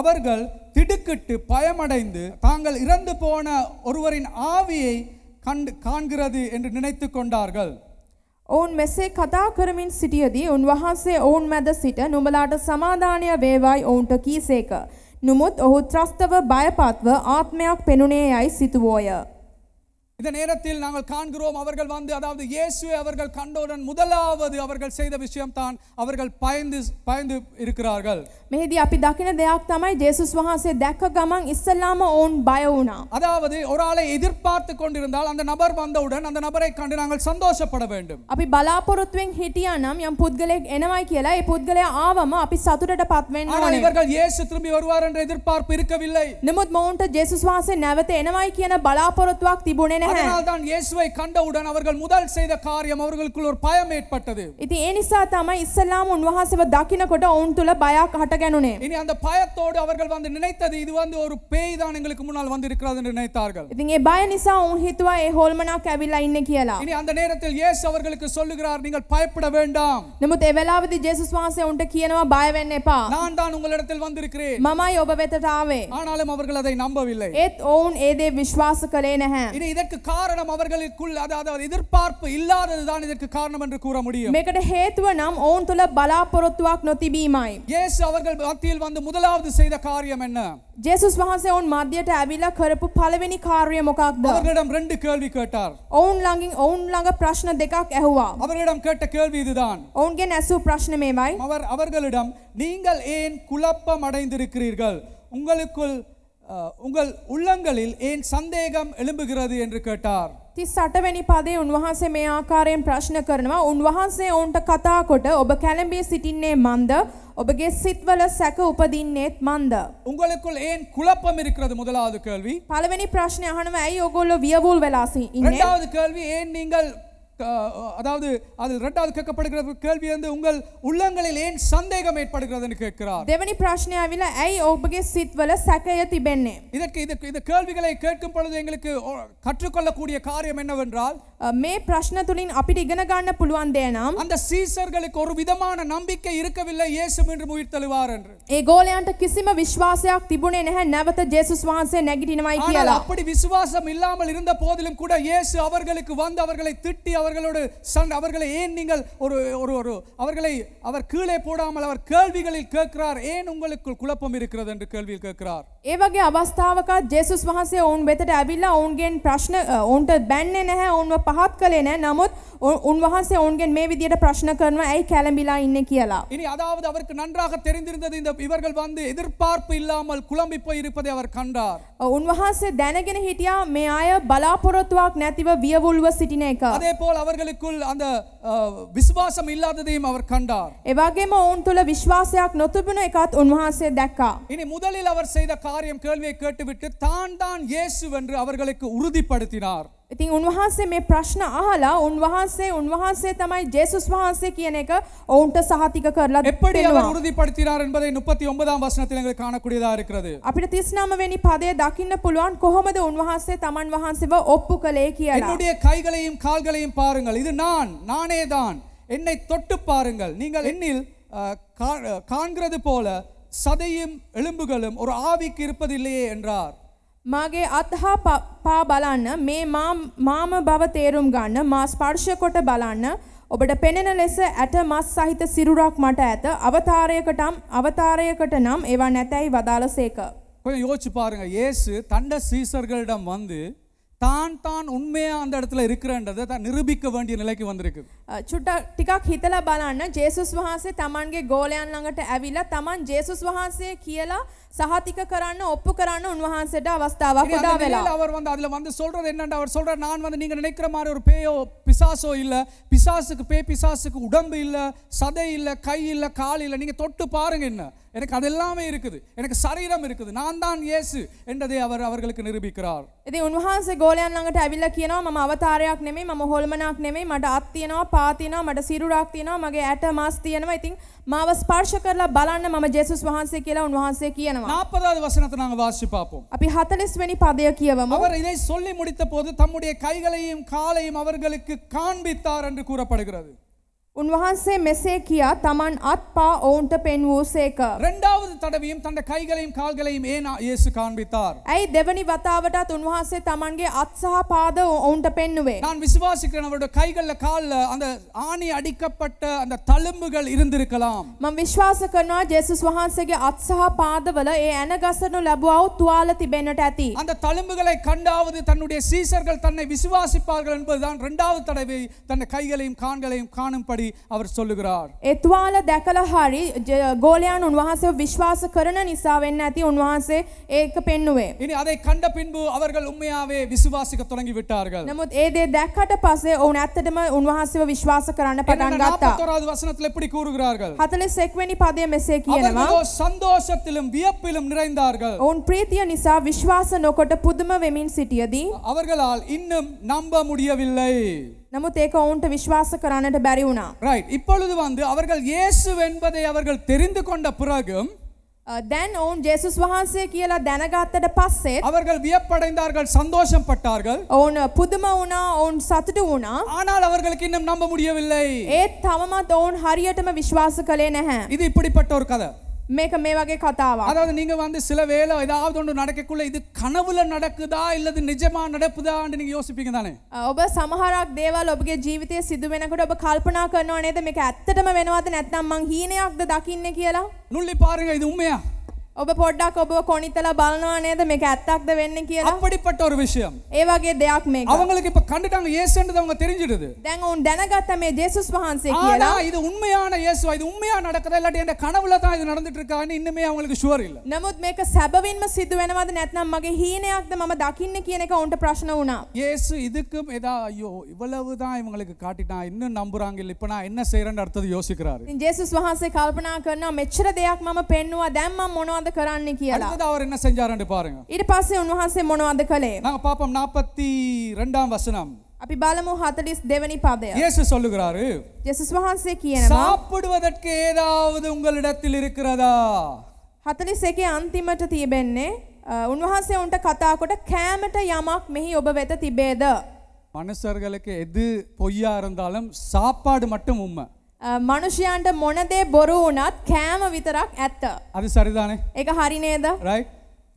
அவர்கள் திடுக்கிட்டு பயமடைந்து தாங்கள் இறந்து போன ஒருவரின் ஆவியை கண்டு காண்கிறது என்று நினைத்து கொண்டார்கள் ஓன் மெசே கதா கருமின் சிட்டியதி உன் வகாசே ஓன் மெத சிட்ட නුඹලාට சமாதானிய வேவாய் ඔවුන්ට கீசேக்க නුමුත් ඔහු ත්‍රස්තව බයපත්ව ආත්මයක් පෙනුනේ යයි සිතුවෝය. இந்த நேரத்தில் நாங்கள் காண்கிறோம் அவர்கள் வந்து அதாவது இயேசுவை அவர்கள் கண்டவுடன் முதலாவது அவர்கள் செய்த விஷயம் தான் அவர்கள் பயந்து பயந்து இருக்கிறார்கள் மேதி அப்படி தக்கின දෙයක් තමයි ජේසුස් වහන්සේ தக்க ගමන් இஸ்லாம ஓன் பய அதாவது ஒரு ஆளை எதிர்பார்த்து கொண்டிருந்தால் அந்த நபர் வந்தவுடன் அந்த நபரை கண்டு நாங்கள் சந்தோஷப்பட வேண்டும். அப்படி බලාපොරොත්තුෙන් ஹிட்டியா නම් යම් පුද්ගලයෙක් එනවයි கேலா ඒ පුද්ගලයා ආවම අපි සතුටටපත් ஆனால் இவர்கள் இயேசு திரும்பி வருவார் என்ற எதிர்பார்ப்பு இருக்கவில்லை. நிமுத் මොවුන්ට ஜேசு වහන්සේ නැවත එනවයි கேன බලාපොරොත්තුවක් திபுனே அதனால் தான் இயேசுவை கண்டவுடன் அவர்கள் முதல் செய்த காரியம் அவர்களுக்குள் ஒரு பயம் ஏற்பட்டது இது ஏனிசா නිසා இஸ்லாம் ඉස්සලාම උන්වහන්සේව දකින්නකොට ඔවුන් තුල බයක් හටගැනුනේ இனி அந்த பயத்தோடு அவர்கள் வந்து நினைத்தது இது வந்து ஒரு பேய் தான் எங்களுக்கு முன்னால் வந்திருக்கிறது என்று நினைத்தார்கள் இது ඒ பய நிசா ඔවුන් හිතුවා ඒ හොල්මනක් ඇවිල්ලා ඉන්නේ කියලා இனி அந்த நேரத்தில் இயேசு அவர்களுக்கு சொல்லுகிறார் நீங்கள் பயப்பட வேண்டாம் නමුත් ඒ වෙලාවේදී ජේසුස් உண்ட கியனவா பய வேண்டேப்பா நான் தான் உங்களிடத்தில் வந்திருக்கிறேன் மமாய் ඔබ වෙතට ஆனாலும் அவர்கள் அதை நம்பவில்லை ஏத் ஓன் ஏதே දේ විශ්වාස இனி இதற்கு காரணம் அவர்களுக்குள் அதாவது எதிர்பார்ப்பு இல்லாதது தான் இதற்கு காரணம் என்று கூற முடியும் මේකට හේතුව නම් ඔවුන් තුළ බලාපොරොත්තුවක් නොතිබීමයි. இயேசு அவர்கள் மத்தியில் வந்து முதலாவது செய்த காரியம் என்ன? ජේසුස් ஓன் ඔවුන් මධ්‍යයට ඇවිල්ලා කරපු පළවෙනි කාර්යය මොකක්ද? அவர்களிடம் ரெண்டு கேள்வி கேட்டார். ஓன் லாங்கிங் ஓன் லாங்க பிரச்சன දෙකක් ඇහුවා. அவர்களிடம் கேட்ட கேள்வி இதுதான். ஓன் ඇසූ ප්‍රශ්න මේමයි. அவர் அவர்களிடம் நீங்கள் ஏன் குழப்பம் அடைந்திருக்கிறீர்கள்? உங்களுக்குள் Uh, உங்கள் உள்ளங்களில் ஏன் சந்தேகம் எழும்புகிறது என்று கேட்டார் තිස් අටවැනි පදේ උන්වහන්සේ මේ ආකාරයෙන් ප්‍රශ්න කරනවා උන්වහන්සේ ඔවුන්ට කතා කොට ඔබ කැළඹී සිටින්නේ මන්ද ඔබගේ සිත්වල සැක උපදින්නේත් මන්ද උங்களுக்குள் ஏன் குழப்பம் இருக்கிறது முதலாவது கேள்வி පළවෙනி ප්‍රශ්නේ අහනවා ඇයි ඔයගොල්ලෝ වියවුල් වෙලා ඉන්නේ இரண்டாவது கேள்வி ஏன் நீங்கள் அதாவது அதில் இரண்டாவது கேட்கப்படுகிற கேள்வி வந்து உங்கள் உள்ளங்களில் ஏன் சந்தேகம் ஏற்படுகிறதுன்னு கேட்கிறார் தேவனி பிரச்சனையாவில ஐ ඔබගේ சித்வல சகய திபென்னே இதற்கு இதற்கு இந்த கேள்விகளை கேட்கும் பொழுது எங்களுக்கு கற்றுக்கொள்ளக்கூடிய காரியம் என்னவென்றால் மே ප්‍රශ්න තුලින් අපිට ඉගෙන ගන්න පුළුවන් அந்த சீசர்களுக்கு ஒரு விதமான நம்பிக்கை இருக்கவில்லை இயேசு என்று உயிர் தழுவார் என்று ஏ ගෝලයන්ට கிசிம විශ්වාසයක් திபுனே නැහැ නැවත ජේසුස් වහන්සේ නැගිටිනවයි කියලා. அப்படி விசுவாசம் இல்லாமல் இருந்த போதிலும் கூட இயேசு அவர்களுக்கு வந்து அவர்களை திட்டி அவர் அவர்களோடு சண்டை அவர்களை ஏன் நீங்கள் ஒரு ஒரு ஒரு அவர்களை அவர் கீழே போடாமல் அவர் கேள்விகளில் கேட்கிறார் ஏன் உங்களுக்கு குழப்பம் இருக்கிறது என்று கேள்வியில் கேட்கிறார் ඒ වගේ අවස්ථාවකත් ජේසුස් වහන්සේ ඔවුන් වෙතට ඇවිල්ලා ඔවුන්ගෙන් ප්‍රශ්න ඔවුන්ට බැන්නේ නැහැ ඔවුන්ව පහත් කළේ නැහැ නමුත් උන්වහන්සේ ඔවුන්ගෙන් මේ විදියට ප්‍රශ්න කරනවා ඇයි කැළඹිලා ඉන්නේ කියලා இனி அதாவது அவருக்கு நன்றாக தெரிந்திருந்தது இந்த இவர்கள் வந்து எதிர்பார்ப்பு இல்லாமல் குழம்பி போய் இருப்பதை அவர் கண்டார் உன்வஹாசே දැනගෙන හිටියා මේ අය බලාපොරොත්තුවක් නැතිව වියවුල්ව සිටින එක அதே போல அவர்களுக்குள் அந்த விசுவாசம் இல்லாததையும் அவர் கண்டார் எவாகேம ஓன்துல තුල විශ්වාසයක් නොතිබුණ එකත් උන්වහන්සේ இனி முதலில் அவர் செய்த காரியம் கேள்வியை கேட்டுவிட்டு தான் தான் இயேசு என்று அவர்களுக்கு உறுதிப்படுத்தினார் ඉතින් උන්වහන්සේ මේ ප්‍රශ්න අහලා උන්වහන්සේ උන්වහන්සේ තමයි ජේසුස් වහන්සේ කියන එක ඔවුන්ට සහතික කරලා எப்படி அவர் உறுதிப்படுத்தினார் என்பதை 39 ஆம் வசனத்தில் எங்களுக்கு காணக்கூடியதா இருக்கிறது අපිට 39 වෙනි පදයේ දකින්න පුළුවන් කොහොමද උන්වහන්සේ තමන් වහන්සේව ඔප්පු කළේ කියලා என்னுடைய கைகளையும் கால்களையும் பாருங்கள் இது நான் நானே தான் என்னை தொட்டு பாருங்கள் நீங்கள் என்னில் காண்கிறது போல சதையும் எலும்புகளும் ஒரு ஆவிக்கு இருப்பதில்லையே என்றார் මාගේ අත්හා පා බලන්න මේ මාම බව තේරුම් ගන්න මා ස්පර්ශ කොට බලන්න ඔබට පෙනෙන ලෙස ඇට මස් සහිත සිරුරක් මට ඇත අවතාරයකටම් අවතාරයකට නම් ඒවා නැතැයි වදාළසේක கொஞ்சம் யோசிச்சு பாருங்க இயேசு தண்ட சீசர்களிடம் வந்து தான் தான் உண்மையா அந்த இடத்துல இருக்கிறன்றதை தான் நிரூபிக்க வேண்டிய நிலைக்கு வந்திருக்கு சுட்டா டிகாக் ஹிதலா பலான்னா ஜேசுஸ் வஹாசே தமான்ගේ ගෝලයන් ළඟට ඇවිල්ලා තමන් ජේසුස් වහන්සේ කියලා சகாத்திக்க කරන්න ඔප්පු உன்வஹான் උන්වහන්සේට අවස්ථාවක් උදා වෙලා அவர் வந்து அதுல வந்து சொல்றது என்னன்னா அவர் சொல்ற நான் வந்து நீங்க நினைக்கிற மாதிரி ஒரு பேயோ பிசாசோ இல்ல பிசாசுக்கு பேய் பிசாசுக்கு உடம்பு இல்ல சதை இல்ல கை இல்ல கால் இல்ல நீங்க தொட்டு பாருங்க என்ன எனக்கு அது எல்லாமே இருக்குது எனக்கு சரீரம் இருக்குது நான் தான் இயேசு என்றதை அவர் அவர்களுக்கு நிரூபிக்கிறார் ඉතින් උන්වහන්සේ ගෝලයන් ළඟට ඇවිල්ලා කියනවා මම අවතාරයක් නෙමෙයි මම හොල්මනක් නෙමෙයි මට අත් තියෙනවා පා තියෙනවා මට සිරුරක් තියෙනවා මගේ ඇට මාව ස්පර්ශ பலான බලන්න ஜேசஸ் வஹான்சே වහන්සේ කියලා උන්වහන්සේ කියනවා. 40வது வசனத்தை நாங்க வாசிச்சு பார்ப்போம். අපි 40 வெனி පදය කියවමු. அவர் இதை சொல்லி முடித்த போது தம்முடைய கைகளையும் காலையும் அவர்களுக்கு காண்பித்தார் என்று கூறப்படுகிறது. උන්වහන්සේ මෙසේ කියා තමන් අත්පා ඔවුන්ට පෙන්වූසේක. ரெண்டாவது தடவையும் தந்த கைகளையும் கால்களையும் ஏன் இயேசு காண்பித்தார்? ඇයි දෙවනි වතාවටත් උන්වහන්සේ තමන්ගේ අත් සහ පාද ඔවුන්ට පෙන්වුවේ? நான் விசுவாசிக்கிறேன் அவருடைய கைகள்ல கால்ல அந்த ஆணி அடிக்கப்பட்ட அந்த தழும்புகள் இருந்திருக்கலாம். මම විශ්වාස කරනවා ජේසුස් වහන්සේගේ අත් සහ පාදවල ඒ ඇනගසනු ලැබුවා වූ තුවාල තිබෙන්නට ඇති. அந்த தழும்புகளை கண்டாவது தன்னுடைய சீசர்கள் தன்னை விசுவாசிப்பார்கள் என்பதுதான் இரண்டாவது தடவை தன் கைகளையும் கால்களையும் காணும்படி හරි அவர் சொல்லுகிறார் එතුවාල දැකලා හරි ගෝලයන් උන්වහන්සේව විශ්වාස කරන නිසා වෙන්න ඇති උන්වහන්සේ ඒක පෙන්නුවේ ඉනி அதை கண்ட பின்பு அவர்கள் உண்மையாவே விசுவாசிக்க தொடங்கி விட்டார்கள் නමුත් ඒ දේ දැක්කට පස්සේ ඔවුන් ඇත්තටම උන්වහන්සේව විශ්වාස කරන්න පටන් ගත්තා 41வது வசனத்தில் எப்படி கூறுகிறார்கள் 41 වෙනි පදයේ මෙසේ කියනවා அவர்கள் சந்தோஷத்திலும் வியப்பிலும் நிறைந்தார்கள் ඔවුන් ප්‍රීතිය නිසා විශ්වාස නොකොට පුදුම වෙමින් සිටියදී அவர்களால் இன்னும் நம்ப முடியவில்லை නමුත් ඒක ඔවුන්ට විශ්වාස කරන්නට බැරි ரைட் இப்பொழுது வந்து அவர்கள் இயேசு என்பதை அவர்கள் தெரிந்து கொண்ட பிறகும் தென் uh, ஓன் ජේසුස් වහන්සේ කියලා දැනගත්තට පස්සේ அவர்கள் வியப்படைந்தார்கள் சந்தோஷப்பட்டார்கள் ஓன் புதும உணா ඔවුන් සතුටු உணா ஆனால் அவர்களுக்கு இன்னும் நம்ப முடியவில்லை ஏ තවමත් தோன் ஹரியட்டம විශ්වාස කළේ නැහැ இது இப்படிப்பட்ட ஒரு கதை මේක මේ வகை கதாவா அதாவது நீங்க வந்து சில வேளை ஏதாவது ஒன்று நடக்கக்குள்ள இது கனவுல நடக்குதா இல்லது நிஜமா நடக்குதான்னு நீங்க யோசிப்பீங்க தானே ඔබ සමහරක් දේවල් ඔබගේ ජීවිතයේ සිදු වෙනකොට ඔබ කල්පනා කරනව නේද මේක ඇත්තටම වෙනවද නැත්නම් මං හීනයක්ද දකින්නේ කියලා නුල්ලි පාරங்க இது உண்மையா ඔබ පොඩ්ඩක් ඔබ කොනිத்தලා බලනවා නේද මේක ඇත්තක්ද වෙන්නේ කියලා அப்படிப்பட்ட ஒரு விஷயம் ඒ වගේ දෙයක් මේක அவங்களுக்கு இப்ப கண்டுட்டாங்க இயேசுன்றது அவங்க தெரிஞ்சிடுது දැන් උන් දැනගත්ත මේ ජේසුස් වහන්සේ කියලා ஆனா இது உண்மையான இயேசு இது உண்மையா நடக்குதா இல்லாட்டி என்ன கனவுல தான் இது நடந்துட்டு இருக்கான்னு இன்னுமே அவங்களுக்கு ෂුවර් இல்ல නමුත් මේක සැබවින්ම සිදු වෙනවද නැත්නම් මගේ හීනයක්ද මම දකින්නේ කියන එක උන්ට ප්‍රශ්න වුණා இயேசு இதுக்கும் ஏதா ஐயோ இவ்வளவு தான் இவங்களுக்கு காட்டிட்டான் இன்னும் நம்புறாங்க இல்ல இப்ப நான் என்ன செய்றேன்னு அடுத்தது யோசிக்கிறாரு ஜேசஸ் வහන්සේ කල්පනා කරනවා මෙච්චර දෙයක් මම පෙන්නුවා දැන් මම මොනවද මොනවද කරන්න කියලා அடுத்தது அவர் என்ன செஞ்சாருன்னு பாருங்க ඊට පස්සේ උන්වහන්සේ මොනවද කළේ நாங்க பாப்போம் 42 வசனம் අපි බලමු 42 වෙනි පදය. යේසුස් சொல்லுகிறாரு. යේසුස් වහන්සේ කියනවා சாப்பிடுவதற்கு ஏதாவது உங்களிடத்தில் இருக்கிறதா? 41 අන්තිමට තිබෙන්නේ උන්වහන්සේ උන්ට කතා කොට කෑමට යමක් මෙහි ඔබ වෙත තිබේද? மனுஷர்களுக்கு எது பொய்யா இருந்தாலும் சாப்பாடு மட்டும் உண்மை මනුෂ්‍යයන්ට මොනදේ බොරු වුණත් කෑම විතරක් ඇත්ත. అది సరిదానే. ඒක හරි නේද? right.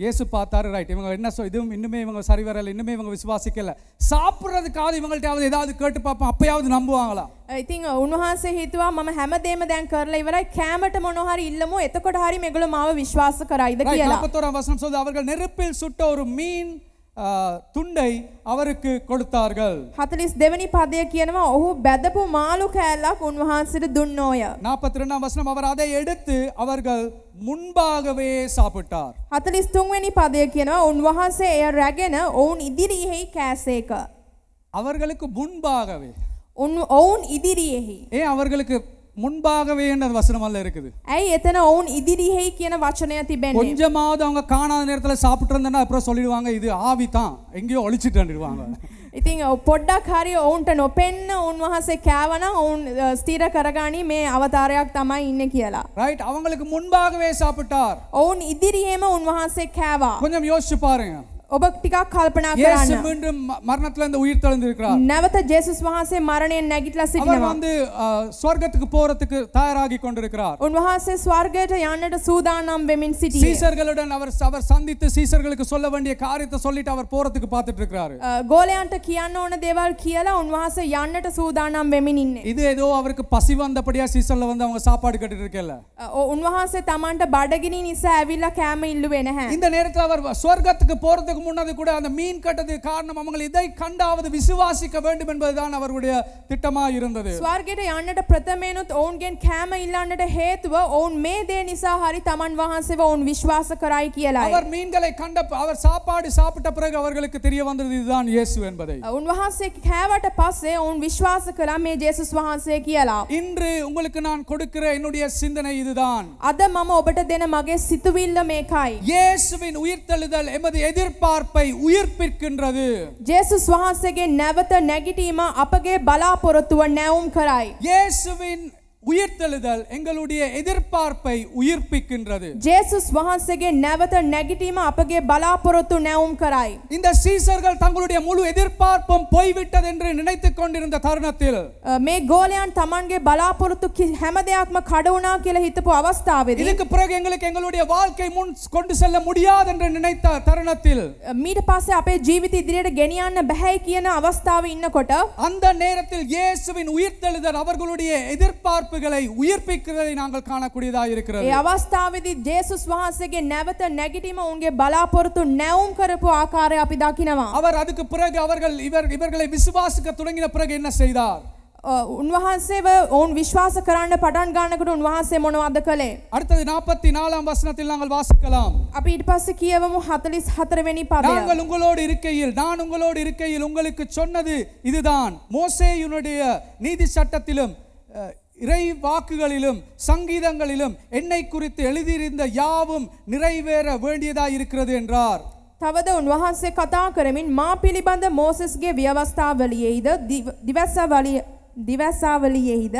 இயேசு பார்த்தாரு ரைட் இவங்க என்ன சொல் இதுவும் இன்னுமே இவங்க சரி வரல இன்னுமே இவங்க விசுவாசிக்கல சாப்பிட்றதுக்காவது இவங்கள்ட்டாவது ஏதாவது கேட்டு பார்ப்போம் அப்பயாவது நம்புவாங்களா ඉතින් උන්වහන්සේ හිතුවා මම හැමදේම දැන් කරලා ඉවරයි කෑමට මොනවහරි ඉල්ලමු එතකොට හරි මේගොල්ලෝ මාව විශ්වාස කරයිද කියලා. 44 වසන සෝද அவர்கள் நெருப்பில் சுட்ட ஒரு மீன் තුන්ඩයි அவருக்கு கொடுத்தார்கள் 42 පදය කියනවා ඔහු බැදපු මාළු කෑල්ලක් උන්වහන්සේට දුන්නෝය 42 වසனம் அவர் அதை எடுத்து அவர்கள் முன்பாகவே சாப்பிட்டார் 43 වෙනි පදය කියනවා උන්වහන්සේ එය රැගෙන ඔවුන් ඉදිරියෙහි කෑසේක அவர்களுக்கு முன்பாகவே ඔවුන් ඉදිරියෙහි ඒ அவர்களுக்கு முன்பாகவே என்ற வசனம் அல்ல இருக்குது ඇයි එතන ඔවුන් ඉදිරියෙහි කියන වචනය තිබෙන්නේ கொஞ்சமாவது அவங்க காணாத நேரத்துல சாப்பிட்டு அப்புறம் சொல்லிடுவாங்க இது ஆவி தான் எங்கேயோ ஒளிச்சிட்டுருவாங்க ඉතින් පොඩ්ඩක් හරි ඔවුන්ට නොපෙන්න උන්වහන්සේ කෑවන ඔවුන් ස්ථීර කරගනි මේ අවතාරයක් තමයි ඉන්න කියලා. ரைட் அவங்களுக்கு முன்பாகவே சாப்பிட்டார். ඔවුන් ඉදිරියේම උන්වහන්සේ කෑවා. கொஞ்சம் யோசிச்சு பாருங்க. ඔබ ටිකක් කල්පනා කරන්න. இயேசு மீண்டும் மரணத்துல இருந்து உயிர் தெழுந்திருக்கிறார். නැවත ජේසුස් වහන්සේ මරණයෙන් නැගිටලා සිටිනවා. அவர் வந்து ස්වර්ගத்துக்கு போறதுக்கு தயாராகி கொண்டிருக்கிறார். උන්වහන්සේ ස්වර්ගයට යන්නට සූදානම් වෙමින් සිටියේ. சீசர்களுடன் அவர் அவர் சந்தித்து சீசர்களுக்கு சொல்ல வேண்டிய காரியத்தை சொல்லிட்டு அவர் போறதுக்கு பார்த்துட்டு இருக்காரு. கோலியாන්ට කියන්න ඕන දේවල් කියලා උන්වහන්සේ යන්නට සූදානම් වෙමින් ඉන්නේ. இது ஏதோ அவருக்கு பசி வந்தபடியா சீசன்ல வந்து அவங்க சாப்பாடு கேட்டுட்டு இருக்கல. උන්වහන්සේ Tamanට බඩගිනි නිසා ඇවිල්ලා කෑම ඉල්ලුවේ නැහැ. இந்த நேரத்துல அவர் ස්වර්ගத்துக்கு போறதுக்கு வருவதற்கு முன்னது கூட அந்த மீன் கட்டது காரணம் அவங்க இதை கண்டாவது விசுவாசிக்க வேண்டும் என்பதுதான் அவருடைய திட்டமா இருந்தது ස්වර්ගයට அவர் மீன்களை கண்ட அவர் சாப்பாடு சாப்பிட்ட பிறகு அவர்களுக்கு தெரிய வந்தது இதுதான் இயேசு என்பதை. උන්වහන්සේ කෑවට පස්සේ இன்று உங்களுக்கு நான் கொடுக்கிற என்னுடைய சிந்தனை இதுதான். අද මම ඔබට දෙන சித்துவில்ல மேகாய் இயேசுவின் உயிர்த்தெழுதல் எமது எதிர்ப்பு எதிர்பார்ப்பை உயிர்ப்பிக்கின்றது இயேசு சுவாசகே நவத நெகட்டிவா அபகே பலாபுரத்துவ நேவும் கராய் இயேசுவின் உயிர்த்தெழுதல் எங்களுடைய எதிர்பார்ப்பை உயிர்ப்பிக்கின்றது ஜேசுஸ் වහන්සේගේ නැවත நெகட்டிவ் அப்பகே பலாபுரத்து නැවුම් கராய் இந்த சீசர்கள் தங்களுடைய முழு எதிர்பார்ப்பும் போய்விட்டது என்று நினைத்துக் கொண்டிருந்த தருணத்தில் මේ ගෝලයන් තමන්ගේ බලාපොරොත්තු හැම දෙයක්ම කඩ වුණා කියලා இதுக்கு பிறகு எங்களுக்கு எங்களுடைய வாழ்க்கை முன் கொண்டு செல்ல முடியாது என்று நினைத்த தருணத்தில் මීට அப்பே අපේ ජීවිතය கெனியான ගෙනියන්න බැහැ කියන අවස්ථාවේ ඉන්නකොට அந்த நேரத்தில் இயேசுவின் உயிர்த்தெழுதல் அவர்களுடைய எதிர்பார்ப்பு இறப்புகளை உயிர்ப்பிக்கிறதை நாங்கள் காணக்கூடியதாக இருக்கிறது. அவஸ்தாவிதி ஜேசு சுவாசகே වහන්සේගේ நெகட்டிவ் உங்க ඔවුන්ගේ බලාපොරොත්තු නැවුම් කරපු ආකාරය අපි அவர் அதுக்கு பிறகு அவர்கள் இவர் இவர்களை விசுவாசிக்க தொடங்கின பிறகு என்ன செய்தார்? அடுத்தது நாற்பத்தி நாலாம் வசனத்தில் நாங்கள் வாசிக்கலாம். අපි நாங்கள் உங்களோடு இருக்கையில் நான் உங்களோடு இருக்கையில் உங்களுக்கு சொன்னது இதுதான் மோசேயுனுடைய நீதி சட்டத்திலும் இறை வாக்குகளிலும் சங்கீதங்களிலும் என்னை குறித்து எழுதியிருந்த யாவும் நிறைவேற வேண்டியதாக இருக்கிறது என்றார் තවද උන්වහන්සේ කතා කරමින් මා පිළිබඳ මෝසෙස්ගේ ව්‍යවස්ථාවලියෙහිද දිවසාවලියෙහිද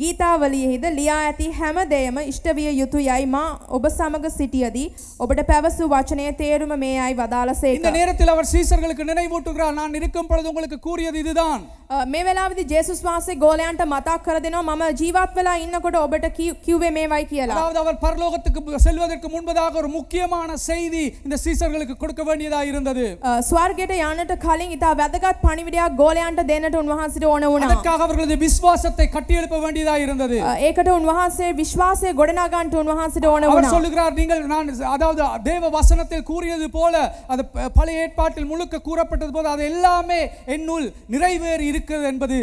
ගීතාවලියෙහිද ලියා ඇති හැමදේම ඉෂ්ටවිය යුතු යයි මා ඔබ සමග සිටියදී ඔබට පැවසු වචනය තේරුම මේ අයි වදාලසේ இந்த நேரத்தில் அவர் சீசர்களுக்கு நினைவூட்டுகிறார் நான் இருக்கும் பொழுது உங்களுக்கு கூறியது இதுதான் මේ වෙලාවේදී ජේසුස් වහන්සේ ගෝලයන්ට මතක් කර දෙනවා මම ජීවත් වෙලා ඉන්නකොට ඔබට කිව්වේ මේවයි කියලා. அதாவது அவர் பரலோகத்துக்கு செல்வதற்கு முன்பதாக ஒரு முக்கியமான செய்தி இந்த சீசர்களுக்கு கொடுக்க வேண்டியதா இருந்தது. ස්වර්ගයට යන්නට කලින් ඉතා වැදගත් පණිවිඩයක් கோலையாண்ட දෙන්නට උන්වහන්සේට ඕන වුණා. அதற்காக அவர்களது விசுவாசத்தை கட்டியெழுப்ப வேண்டியது வேண்டியதா இருந்தது ஏகட உன்வஹாசே விசுவாசே ගොඩනගාගන්න உன்வஹாசே டோன அவர் சொல்லுகிறார் நீங்கள் நான் அதாவது தேவ வசனத்தில் கூறியது போல அது பழைய ஏற்பாட்டில் முழுக்க கூறப்பட்டது போல அது எல்லாமே என்னுள் நிறைவேறி இருக்கிறது என்பது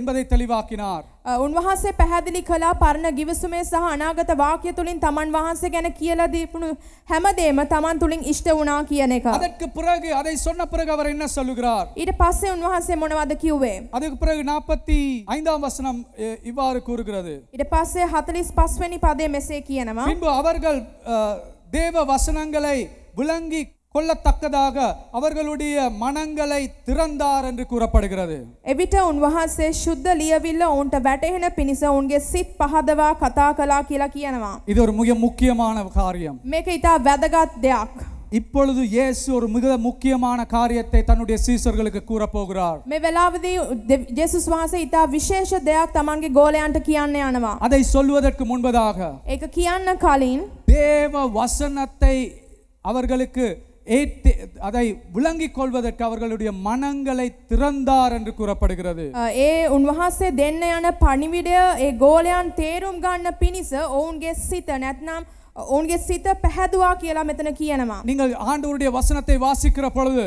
என்பதை தெளிவாக்கினார் උන්වහන්සේ පැහැදිලි කළා පරණ ගිවිසුමේ සහ අනාගත වාක්‍ය තුලින් තමන් වහන්සේ ගැන කියලා දීපුණු හැමදේම තමන් තුලින් ඉෂ්ට වුණා කියන එක. அதற்கு பிறகு அதை சொன்ன பிறகு அவர் என்ன சொல்லுகிறார்? ඊට පස්සේ උන්වහන්සේ මොනවද කිව්වේ? அதற்கு பிறகு 45 ஆம் வசனம் இவ்வாறு கூறுகிறது. ඊට පස්සේ 45 වෙනි පදයේ මෙසේ කියනවා. பின்பு அவர்கள் தேவ வசனங்களை விளங்கி கொள்ளத்தக்கதாக அவர்களுடைய மனங்களை திறந்தார் என்று கூறப்படுகிறது එවිට උන්වහන්සේ ශුද්ධ ලියවිල්ල ඔවුන්ට වැටහෙන පිණිස ඔවුන්ගේ සිත් පහදවා කතා කළා කියලා කියනවා. இது ஒரு மிக முக்கியமான காரியம். මේක ඉතා වැදගත් දෙයක්. இப்பொழுது இயேசு ஒரு மிக முக்கியமான காரியத்தை தன்னுடைய சீசர்களுக்கு கூற போகிறார் මේ වෙලාවදී ජේසුස් වහන්සේ ඉතා විශේෂ දෙයක් Tamanගේ ගෝලයන්ට කියන්න යනවා அதை சொல்வதற்கு முன்பதாக ඒක කියන්න කලින් தேவ வசனத்தை அவர்களுக்கு அதை விளங்கிக் கொள்வதற்கு அவர்களுடைய மனங்களை திறந்தார் என்று கூறப்படுகிறது uh, ඒ උන්වහන්සේ දෙන්න යන පණිවිඩය ඒ ගෝලයන් තේරුම් ගන්න පිණිස ඔවුන්ගේ සිත නැත්නම් ඔවුන්ගේ සිත පැහැදුවා කියලා මෙතන කියනවා. நீங்கள் ஆண்டவருடைய வசனத்தை வாசிக்கிற பொழுது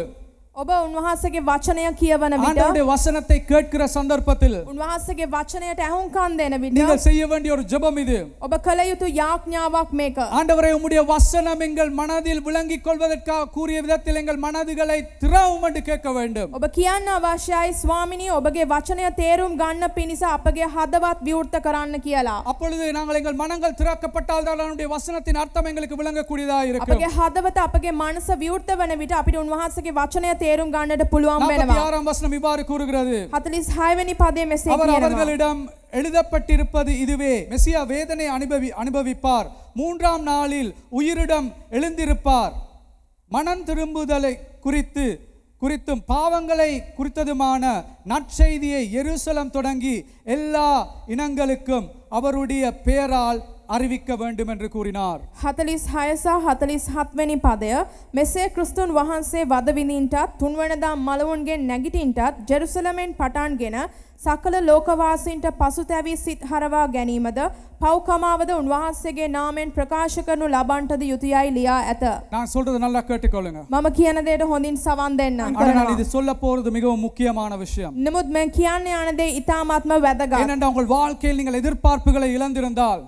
ඔබ උන්වහන්සේගේ වචනය කියවන විට ஆண்டவருடைய வசனத்தை கேட்கிற சந்தர்ப்பத்தில் උන්වහන්සේගේ වචනයට ඇහුම්කන් දෙන විට நீங்கள் செய்ய வேண்டிய ஒரு ஜெபம் இது ඔබ කළ යුතු යාඥාවක් මේක ஆண்டவரே உம்முடைய வசனம் எங்கள் மனதில் விளங்கிக் கொள்வதற்காக கூறிய விதத்தில் எங்கள் மனதுகளை திறவும் என்று கேட்க வேண்டும் ඔබ කියන්න අවශ්‍යයි ස්වාමිනී ඔබගේ වචනය තේරුම් ගන්න පිණිස අපගේ හදවත් විවෘත කරන්න කියලා அப்பொழுது நாங்கள் எங்கள் மனங்கள் திறக்கப்பட்டால் தான் அவருடைய வசனத்தின் அர்த்தம் எங்களுக்கு விளங்கக்கூடியதாக இருக்கும் අපගේ හදවත අපගේ මනස විවෘත වන විට අපිට උන්වහන්සේගේ වචනය තේරුම් ගන්නට පුළුවන් වෙනවා 46 வசனம் இவ்வாறு கூறுகிறது 45 වෙනි පදයේ මෙසේ කියනවා அவர் அவர்களிடம் எழுதப்பட்டிருப்பது இதுவே மெசியா வேதனை அனுபவி அனுபவிப்பார் மூன்றாம் நாளில் உயிரிடம் எழுந்திருப்பார் மனம் திரும்புதலை குறித்து குறித்தும் பாவங்களை குறித்ததுமான நற்செய்தியை எருசலம் தொடங்கி எல்லா இனங்களுக்கும் அவருடைய பெயரால் அறிவிக்க வேண்டும் என்று கூறினார் හතලිස් හයසා හතලිස් හත්වැනි පදය මෙසේ ක්‍රිස්තුන් වහන්සේ වදවිඳීන්ටත් තුන්වනදා මලවුන්ගෙන් නැගිටින්ටත් ජෙරුසලමෙන් පටන්ගෙන සකල ලෝකවාසීන්ට පසුතැවී සිත් හරවා ගැනීමද පෞකමාවද උන්වහන්සේගේ නාමෙන් ප්‍රකාශ කරනු ලබන්ටද යුතුයයි ලියා ඇත. நான் சொல்றது நல்லா கேட்டுக்கொள்ளுங்க. මම කියන දේට හොඳින් සවන් දෙන්න. ஆனா நான் இது சொல்ல போறது மிகவும் முக்கியமான விஷயம். නමුත් මම කියන්න යන දේ ඉතාමත්ම වැදගත්. ஏனென்றால் உங்கள் வாழ்க்கையில் நீங்கள் எதிர்பார்ப்புகளை இழந்திருந்தால்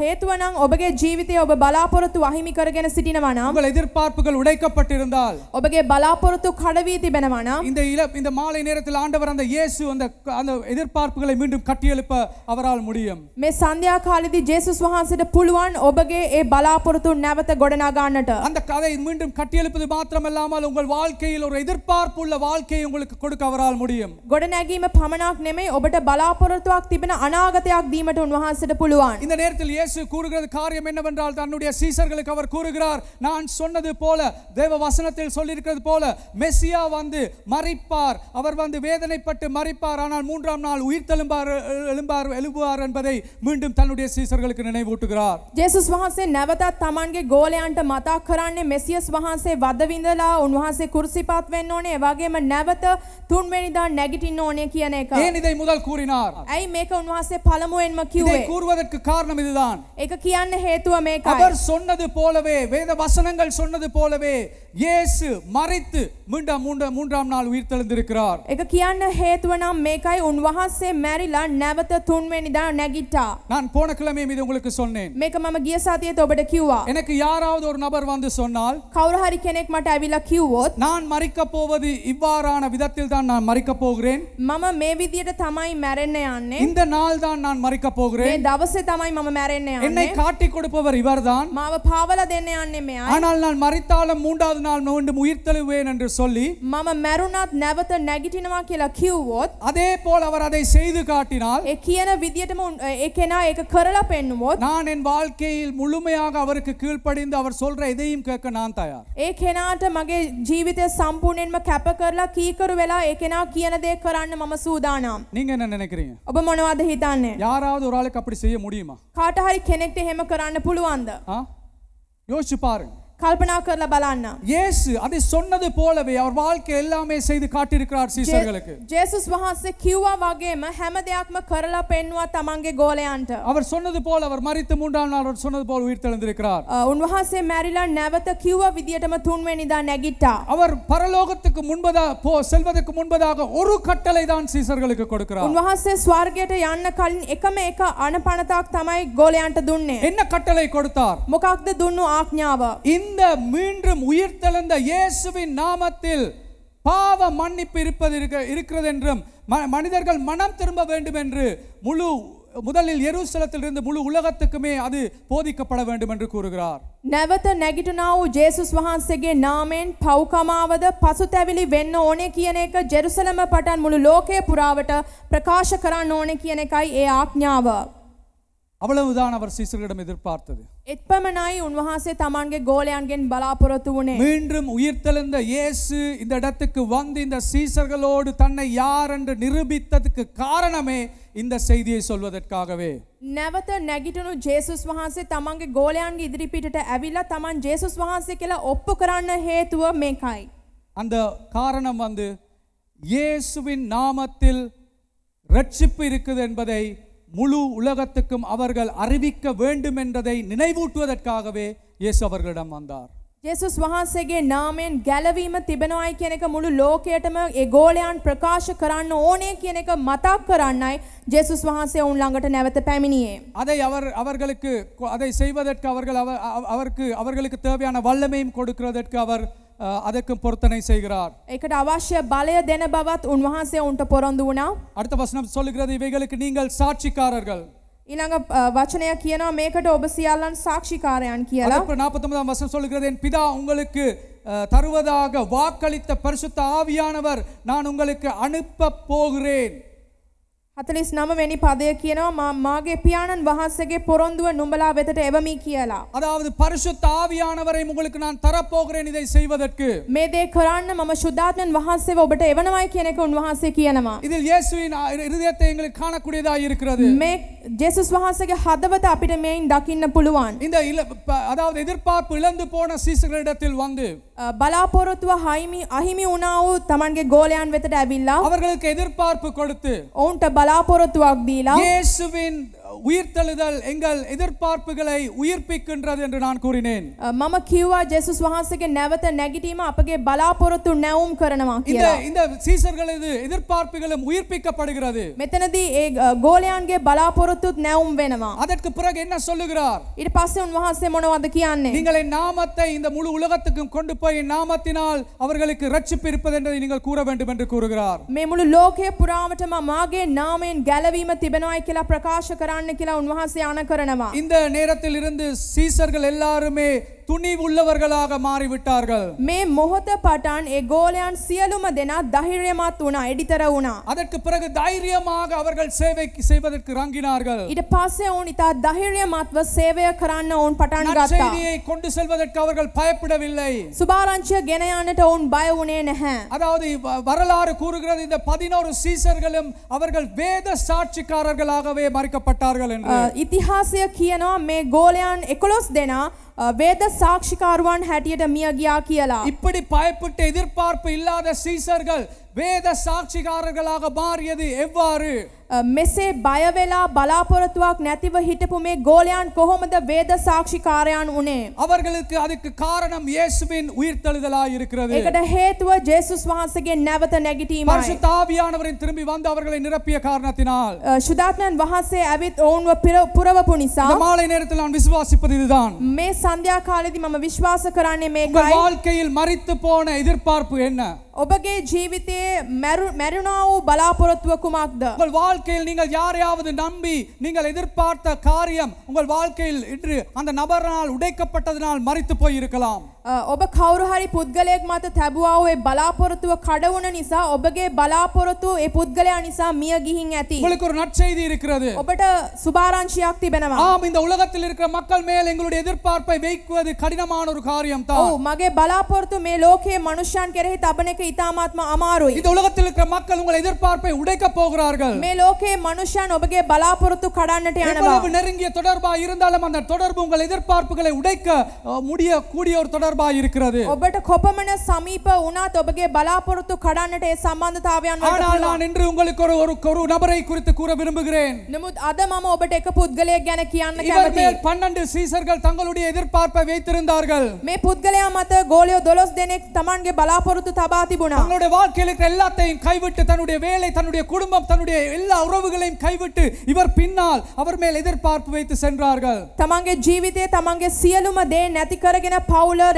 හේතුව නම් ඔබගේ ජීවිතයේ ඔබ බලාපොරොත්තු අහිමි කරගෙන සිටිනවා නම් உங்கள் எதிர்பார்ப்புகள் உடைக்கப்பட்டிருந்தால் ඔබගේ බලාපොරොත්තු කඩ වී තිබෙනවා නම් இந்த இந்த மாலை நேரத்தில் ஆண்டவர் அந்த இயேசு அந்த அந்த எதிர்பார்ப்புகளை மீண்டும் கட்டியெழுப்ப அவரால் முடியும் මේ සන්ධ්‍යා කාලෙදී ජේසුස් වහන්සේට පුළුවන් ඔබගේ ඒ බලාපොරොත්තු නැවත ගොඩනගා ගන්නට அந்த கதை மீண்டும் கட்டியெழுப்பது மாத்திரமல்லாமல் உங்கள் வாழ்க்கையில் ஒரு எதிர்பார்ப்புள்ள வாழ்க்கையை உங்களுக்கு கொடுக்க அவரால் முடியும் ගොඩනැගීම පමණක් නෙමෙයි ඔබට திபின තිබෙන අනාගතයක් உன் උන්වහන්සේට පුළුවන් இந்த நேரத்தில் இயேசு கூறுகிறது காரியம் என்னவென்றால் தன்னுடைய சீசர்களுக்கு அவர் கூறுகிறார் நான் சொன்னது போல தேவ வசனத்தில் சொல்லியிருக்கிறது போல மெஸ்ஸியா வந்து மறிப்பார் அவர் வந்து வேதனைப்பட்டு மறிப்பார் ஆனால் மூன்று மூன்றாம் நாள் உயிர் தெழும்பார் எழும்பார் எழுவார் என்பதை மீண்டும் தன்னுடைய சீசர்களுக்கு நினைவூட்டுகிறார் ජේසුස් වහන්සේ නැවතත් Tamanගේ ගෝලයන්ට මතක් කරන්නේ මෙසියස් වහන්සේ වද විඳලා උන්වහන්සේ කුරුසිපත් වෙන්න ඕනේ ඒ වගේම නැවත තුන්වෙනිදා නැගිටින්න ඕනේ කියන එක. ஏன் இதை முதல் கூறினார்? ඇයි මේක උන්වහන්සේ පළමුවෙන්ම කිව්වේ? இதை கூறுவதற்கு காரணம் இதுதான். ඒක කියන්න හේතුව මේකයි. அவர் சொன்னது போலவே வேத வசனங்கள் சொன்னது போலவே இயேசு மரித்து மீண்டும் மூன்றாம் நாள் உயிர் தெழுந்திருக்கிறார். ඒක කියන්න හේතුව නම් මේකයි උන්වහන්සේ මැරිලා නැවත තුන්වෙනිදා නැගිට්ටා. நான் போன கிழமையும் இது உங்களுக்கு சொன்னேன். මේක මම ගිය සතියේත් ඔබට கியூவா எனக்கு யாராவது ஒரு நபர் வந்து சொன்னால் කවුරු හරි කෙනෙක් அவில ඇවිල්ලා நான் මරිக்க போவது இவ்வாறான விதத்தில் தான் நான் மறிக்க போகிறேன். මම மே විදියට தமாய் මැරෙන්න යන්නේ. இந்த நாள் தான் நான் மறிக்க போகிறேன். தவசே தமாய் තමයි මම මැරෙන්න என்னை காட்டி கொடுப்பவர் இவர்தான். මාව පාවලා දෙන්න යන්නේ මෙයයි. ஆனால் நான் மறித்தாலும் மூன்றாவது நாள் நோண்டும் உயிர்த்தெழுவேன் என்று சொல்லி මම මැරුණත් நெவத்த නැගිටිනවා කියලා කිව්වොත් அதே போல போல் அவர் அதை செய்து காட்டினால் කියන විදියටම ඒ කෙනා ඒක කරලා පෙන්නුවොත් நான் என் வாழ்க்கையில் முழுமையாக அவருக்கு கீழ்ப்படிந்து அவர் சொல்ற எதையும் கேட்க நான் தயார் ඒ කෙනාට මගේ ජීවිතය සම්පූර්ණයෙන්ම කැප කරලා කීකරු වෙලා ඒ කෙනා කියන දේ කරන්න මම සූදානම් நீங்க என்ன நினைக்கிறீங்க ඔබ මොනවද හිතන්නේ யாராவது ஒரு ஆளுக்கு அப்படி செய்ய முடியுமா කාට හරි කෙනෙක්ට එහෙම කරන්න පුළුවන්ද ආ යෝෂ්පාරණ கல்பனா කරලා බලන්න. இயேசு அதை சொன்னது போலவே அவர் வாழ்க்கை எல்லாமே செய்து காட்டியிருக்கிறார் சீசர்களுக்கு. ஜேசஸ் වහන්සේ කිව්වා වගේම හැම දෙයක්ම කරලා පෙන්වුවා තමන්ගේ ගෝලයන්ට. அவர் சொன்னது போல அவர் மரித்து மூன்றாம் நாள் அவர் சொன்னது போல உயிர் தெழுந்திருக்கிறார். උන්වහන්සේ මැරිලා නැවත කිව්වා විදියටම තුන්වෙනිදා නැගිට්ටා. அவர் பரலோகத்துக்கு முன்பதா போ செல்வதற்கு முன்பதாக ஒரு கட்டளை தான் சீசர்களுக்கு கொடுக்கிறார். උන්වහන්සේ ස්වර්ගයට යන්න කලින් එකම එක අනපනතාවක් තමයි ගෝලයන්ට දුන්නේ. என்ன கட்டளை கொடுத்தார்? මොකක්ද දුන්නු ආඥාව? இந்த இந்த மீண்டும் உயிர்த்தெழுந்த இயேசுவின் நாமத்தில் பாவ மன்னிப்பு இருப்பது இருக்க இருக்கிறது என்றும் மனிதர்கள் மனம் திரும்ப வேண்டும் என்று முழு முதலில் எருசலத்தில் இருந்து முழு உலகத்துக்குமே அது போதிக்கப்பட வேண்டும் என்று கூறுகிறார் நவத නැගිටනා වූ ජේසුස් நாமேன் නාමයෙන් පව්කමාවද පසුතැවිලි වෙන්න ඕනේ කියන එක ජෙරුසලම පටන් මුළු ලෝකය පුරාවට ප්‍රකාශ කරන්න அவ்வளவுதான் அவர் சீசர்களிடம் எதிர்பார்த்தது எப்பமனாய் උන්වහන්සේ தமான்கே ගෝලයන්ගෙන් பலாபுரத்து වුණේ மீண்டும் உயிர்த்தெழுந்த இயேசு இந்த இடத்துக்கு வந்து இந்த சீசர்களோடு தன்னை யார் என்று நிரூபித்ததுக்கு காரணமே இந்த செய்தியை சொல்வதற்காகவே නැවත නැගිටුණු ஜேசுஸ் වහන්සේ තමන්ගේ ගෝලයන්ගේ ඉදිරිපිටට ඇවිල්ලා தமான் ஜேசுஸ் වහන්සේ කියලා ඔප්පු කරන්න அந்த காரணம் வந்து இயேசுவின் நாமத்தில் ரட்சிப்பு இருக்குது என்பதை முழு உலகத்துக்கும் அவர்கள் அறிவிக்க வேண்டும் என்றதை நினைவூட்டுவதற்காகவே இயேசு அவர்களிடம் வந்தார் ජෙසුස් වහන්සේගේ நாமேன் ගැලවීම තිබෙනවායි කියන එක මුළු ලෝකයටම ඒ ගෝලයන් ප්‍රකාශ කරන්න ඕනේ කියන கரான்னாய் මතක් කරන්නයි ජෙසුස් වහන්සේ උන් ළඟට அதை அவர் அவர்களுக்கு அதை செய்வதற்கு அவர்கள் அவருக்கு அவர்களுக்கு தேவையான வல்லமையும் கொடுக்கிறதற்கு அவர் அதற்கும் பொருத்தனை செய்கிறார் ඒකට අවශ්‍ය බලය දෙන බවත් උන්වහන්සේ උන්ට පොරොන්දු වුණා அடுத்த வசனம் சொல்லுகிறது இவைகளுக்கு நீங்கள் சாட்சிக்காரர்கள் ඊළඟ வச்சனைய கியனா மேகட ඔබ சாட்சிக்காரன் සාක්ෂිකාරයන් කියලා අප 49 වසனம் சொல்லுகிறது என் பிதா உங்களுக்கு தருவதாக வாக்களித்த பரிசுத்த ஆவியானவர் நான் உங்களுக்கு அனுப்ப போகிறேன் 49 වැනි පදය කියනවා මාගේ பியானන් වහන්සේගේ பொறந்துව නුඹලා වෙතට එවමි කියලා. அதாவது பரிசுத்த ஆவியானவரை உங்களுக்கு நான் தரப்போகிறேன் இதை செய்வதற்கு. මේ දේ කරන්න මම සුද්ධාත්මයන් වහන්සේව ඔබට එවනවායි කියන එක උන්වහන්සේ කියනවා. இதில் இயேசுவின் இதயத்தை எங்களுக்கு காணக்கூடியதாக இருக்கிறது. මේ ජේසුස් වහන්සේගේ හදවත අපිට මේන් දකින්න පුළුවන්. இந்த அதாவது எதிர்பார்ப்பு இழந்து போன சீசர்களிடத்தில் வந்து බලාපොරොත්තුව හයිමි අහිමි වුණා වූ Tamanගේ ගෝලයන් වෙතට ඇවිල්ලා அவர்களுக்கு எதிர்பார்ப்பு கொடுத்து ඔවුන්ට බලාපොරොත්තුවක් දීලා යේසුවින් உயிர்த்தெழுதல் எங்கள் எதிர்பார்ப்புகளை உயிர்ப்பிக்கின்றது என்று நான் கூறினேன் மம கியூவா ஜெசஸ் වහන්සේගේ නැවත නැගිටීම அப்பகே බලාපොරොත්තු நெவும் கரணமா இந்த இந்த சீசர்களது எதிர்பார்ப்புகளும் உயிர்ப்பிக்கப்படுகிறது. மெத்தனதி ஏ கோலியான்கே බලාපොරොත්තුත් நெவும் வேணமா அதற்கு பிறகு என்ன சொல்லுகிறார்? இது ඊට පස්සේ උන්වහන්සේ මොනවද කියන්නේ? நீங்கள் என் நாமத்தை இந்த முழு உலகத்துக்கும் கொண்டு போய் நாமத்தினால் அவர்களுக்கு ரட்சிப்பு இருப்பது என்பதை நீங்கள் கூற வேண்டும் என்று கூறுகிறார். மே முழு லோகே புராவட்டமா மாகே நாமேன் கலவீம තිබෙනවායි කියලා ප්‍රකාශ කරන්නේ කරන්න உன்வாசி උන්වහන්සේ ආණ இந்த நேரத்தில் இருந்து சீசர்கள் எல்லாருமே துணிவுள்ளவர்களாக மாறிவிட்டார்கள் மே මොහොත பட்டான் ஏ கோலியான் சியலும දෙනා தைரியமா වුණා எடிதர වුණා அதற்கு பிறகு தைரியமாக அவர்கள் சேவை செய்வதற்கு ரங்கினார்கள் ඊට பாசே ஓனிதா தைரியமாத்வ சேவைய கரான ஓன் ඔවුන් පටන් நற்செய்தியை கொண்டு செல்வதற்கு அவர்கள் பயப்படவில்லை சுபாராஞ்சிய ගෙන ஓன் பய உனே වුණේ அதாவது வரலாறு கூறுகிறது இந்த 11 சீசர்களும் அவர்கள் வேத சாட்சிக்காரர்களாகவே மறைக்கப்பட்டார்கள் என்று இத்திஹாசிய கியனோ மே கோலியான் 11 தேனா வேத சாட்சிகார்வான் ஹேட் எட் அமியா கியலா இப்படி பயப்பட்டு எதிர்பார்ப்பு இல்லாத சீசர்கள் வேத சாட்சிகாரர்களாக மாறியது எவ்வாறு මෙසේ බය වෙලා බලාපොරොත්තුවක් නැතිව හිටපු මේ ගෝලයන් කොහොමද වේද සාක්ෂිකාරයන් උනේ? அவர்களுக்கு அதுக்கு காரணம் இயேசுவின் உயிர்த்தெழுதலாய் இருக்கிறது. ඒකට හේතුව ජේසුස් වහන්සේගේ නැවත නැගිටීමයි. පරිශුද්ධ ආවියානවරින් திரும்பி வந்து அவர்களை நிரப்பிய காரணத்தினால். සුදාත්මන් වහන්සේ ඇවිත් ඔවුන්ව පුරවපු නිසා. මාලේ நேரத்தில் நான் விசுவாசிப்பது இதுதான். මේ සන්ධ්‍යා කාලෙදි මම විශ්වාස කරන්නේ මේකයි. வாழ்க்கையில் மரித்து போன எதிர்பார்ப்பு என்ன? ඔබගේ ජීවිතයේ මැරුණා වූ බලාපොරොත්තුව කුමක්ද? உங்கள் வாழ்க்கையில் நீங்கள் யாரையாவது நம்பி நீங்கள் எதிர்பார்த்த காரியம் உங்கள் வாழ்க்கையில் இன்று அந்த நபரால் உடைக்கப்பட்டதனால் மறித்து போய் இருக்கலாம் ඔබ කවුරු හරි පුද්ගලයෙක් මත තැබුවා වූ ඒ බලාපොරොත්තුව කඩවුන නිසා ඔබගේ බලාපොරොත්තු ඒ පුද්ගලයා නිසා මිය ගිහින් ඇති. உங்களுக்கு ஒரு நற்செய்தி இருக்கிறது. ඔබට සුභාරංචියක් තිබෙනවා. ஆம் இந்த உலகத்தில் இருக்கிற மக்கள் மேல் எங்களுடைய எதிர்பார்ப்பை வைக்குவது கடினமான ஒரு காரியம் தான். ඔව් මගේ බලාපොරොත්තු මේ ලෝකයේ මනුෂ්‍යයන් කෙරෙහි තබන එක ඉතාමත්ම අමාරුයි. இந்த உலகத்தில் இருக்கிற மக்கள் உங்கள் எதிர்பார்ப்பை உடைக்க போகிறார்கள். මේ ලෝකයේ මනුෂ්‍යයන් ඔබගේ බලාපොරොත්තු කඩන්නට යනවා. எவ்வளவு நெருங்கிய தொடர்பா இருந்தாலும் அந்த தொடர்பு உங்கள் எதிர்பார்ப்புகளை உடைக்க முடியக்கூடிய ஒரு தொடர்பு සමීපවර්බා இருக்கிறது ඔබට කොපමණ සමීප වුණත් ඔබගේ බලාපොරොත්තු කඩන්නට ඒ ஆனால் நான் இன்று உங்களுக்கு ஒரு ஒரு ஒரு நபரை குறித்து கூற விரும்புகிறேன் නමුත් අද මම ඔබට එක පුද්ගලයෙක් ගැන කියන්න කැමතියි 12 சீசர்கள் தங்களுடைய எதிர்பார்ப்பை வைத்திருந்தார்கள் මේ පුද්ගලයා මත ගෝලියෝ 12 දෙනෙක් Tamanගේ බලාපොරොත්තු තබා තිබුණා தங்களுடைய வாழ்க்கையில் எல்லாத்தையும் கைவிட்டு தன்னுடைய வேலை தன்னுடைய குடும்பம் தன்னுடைய எல்லா உறவுகளையும் கைவிட்டு இவர் பின்னால் அவர் மேல் எதிர்பார்ப்பு வைத்து சென்றார்கள் තමන්ගේ ஜீவிதே තමන්ගේ සියලුම දේ නැති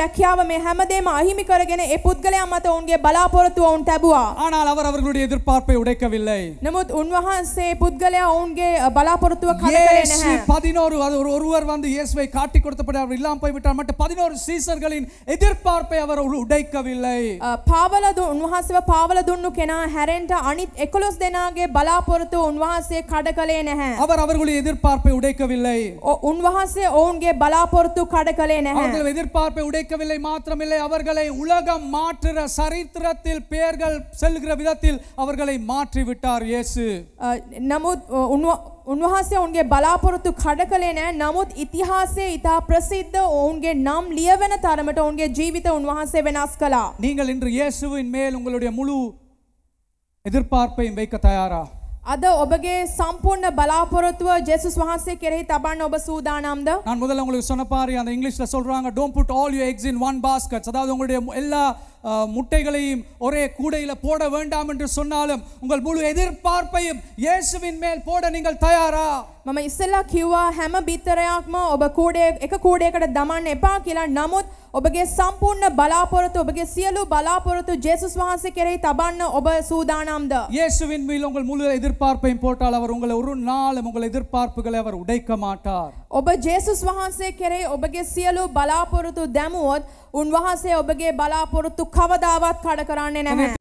රැකියාව මේ හැමදේම අහිමි කරගෙන ඒ පුද්ගලයා මත ඔවුන්ගේ බලාපොරොත්තුව ඔවුන් තැබුවා. ஆனால் அவர் அவர்களுடைய எதிர்பார்ப்பை உடைக்கவில்லை. නමුත් උන්වහන්සේ පුද්ගලයා ඔවුන්ගේ බලාපොරොත්තුව කඩකලේ නැහැ. பதினோரு அது ஒரு ஒருவர் வந்து இயேசுவை காட்டி கொடுத்தபடி அவர் இல்லாமல் போய்விட்டார் மட்டும் பதினோரு சீசர்களின் எதிர்பார்ப்பை அவர் உடைக்கவில்லை. පාවල උන්වහන්සේව පාවල දුන්නු කෙනා හැරෙන්න අනිත් 11 දෙනාගේ බලාපොරොත්තුව උන්වහන්සේ කඩකලේ නැහැ. அவர் அவர்களுடைய எதிர்பார்ப்பை உடைக்கவில்லை. උන්වහන්සේ ඔවුන්ගේ බලාපොරොත්තු කඩකලේ නැහැ. அவர்கள் எதிர்பார்ப்பை உடைக்க கேட்கவில்லை மாத்திரமில்லை அவர்களை உலகம் மாற்றுற சரித்திரத்தில் பெயர்கள் செல்கிற விதத்தில் அவர்களை மாற்றிவிட்டார் இயேசு නමුත් උන්වහන්සේ ඔවුන්ගේ බලාපොරොත්තු කඩ நமுத் இத்திஹாசே නමුත් பிரசித்த ඉතා ප්‍රසිද්ධ ඔවුන්ගේ නම් ලියවෙන ஜீவித ඔවුන්ගේ ජීවිත நீங்கள் இன்று இயேசுவின் மேல் உங்களுடைய முழு எதிர்பார்ப்பையும் வைக்க தயாரா අද ඔබගේ සම්පූර්ණ බලාපොරොත්තුව ජෙසුස් වහන්සේ කෙරෙහි තබන්න ඔබ சூதானம்ද நான் முதல்ல உங்களுக்கு சொன்ன பாரு அந்த இங்கிலீஷ்ல சொல்றாங்க don't put all your eggs in one basket அதாவது உங்களுடைய எல்லா முட்டைகளையும் ஒரே கூடையில் போட வேண்டாம் என்று சொன்னாலும் உங்கள் முழு எதிர்பார்ப்பையும் இயேசுவின் மேல் போட நீங்கள் தயாரா මම ඉස්සෙල්ලා කිව්වා හැම බිත්තරයක්ම ඔබ කූඩේ එක කූඩයකට දමන්න එපා කියලා නමුත් ඔබගේ සම්පූර්ණ බලාපොරොත්තු ඔබගේ සියලු බලාපොරොත්තු ජේසුස් වහන්සේ කෙරෙහි තබන්න ඔබ සූදානම්ද இயேசுவின் மேல் உங்கள் முழு எதிர்பார்ப்பையும் போட்டால் அவர் உங்களை ஒரு நாளும் உங்கள் எதிர்பார்ப்புகளை அவர் உடைக்க மாட்டார் ඔබ ජේසුස් වහන්සේ කෙරෙහි ඔබගේ සියලු බලාපොරොත්තු දැමුවොත් උන්වහන්සේ ඔබගේ බලාපොරොත්තු කවදාවත් කඩ කරන්නේ නැහැ.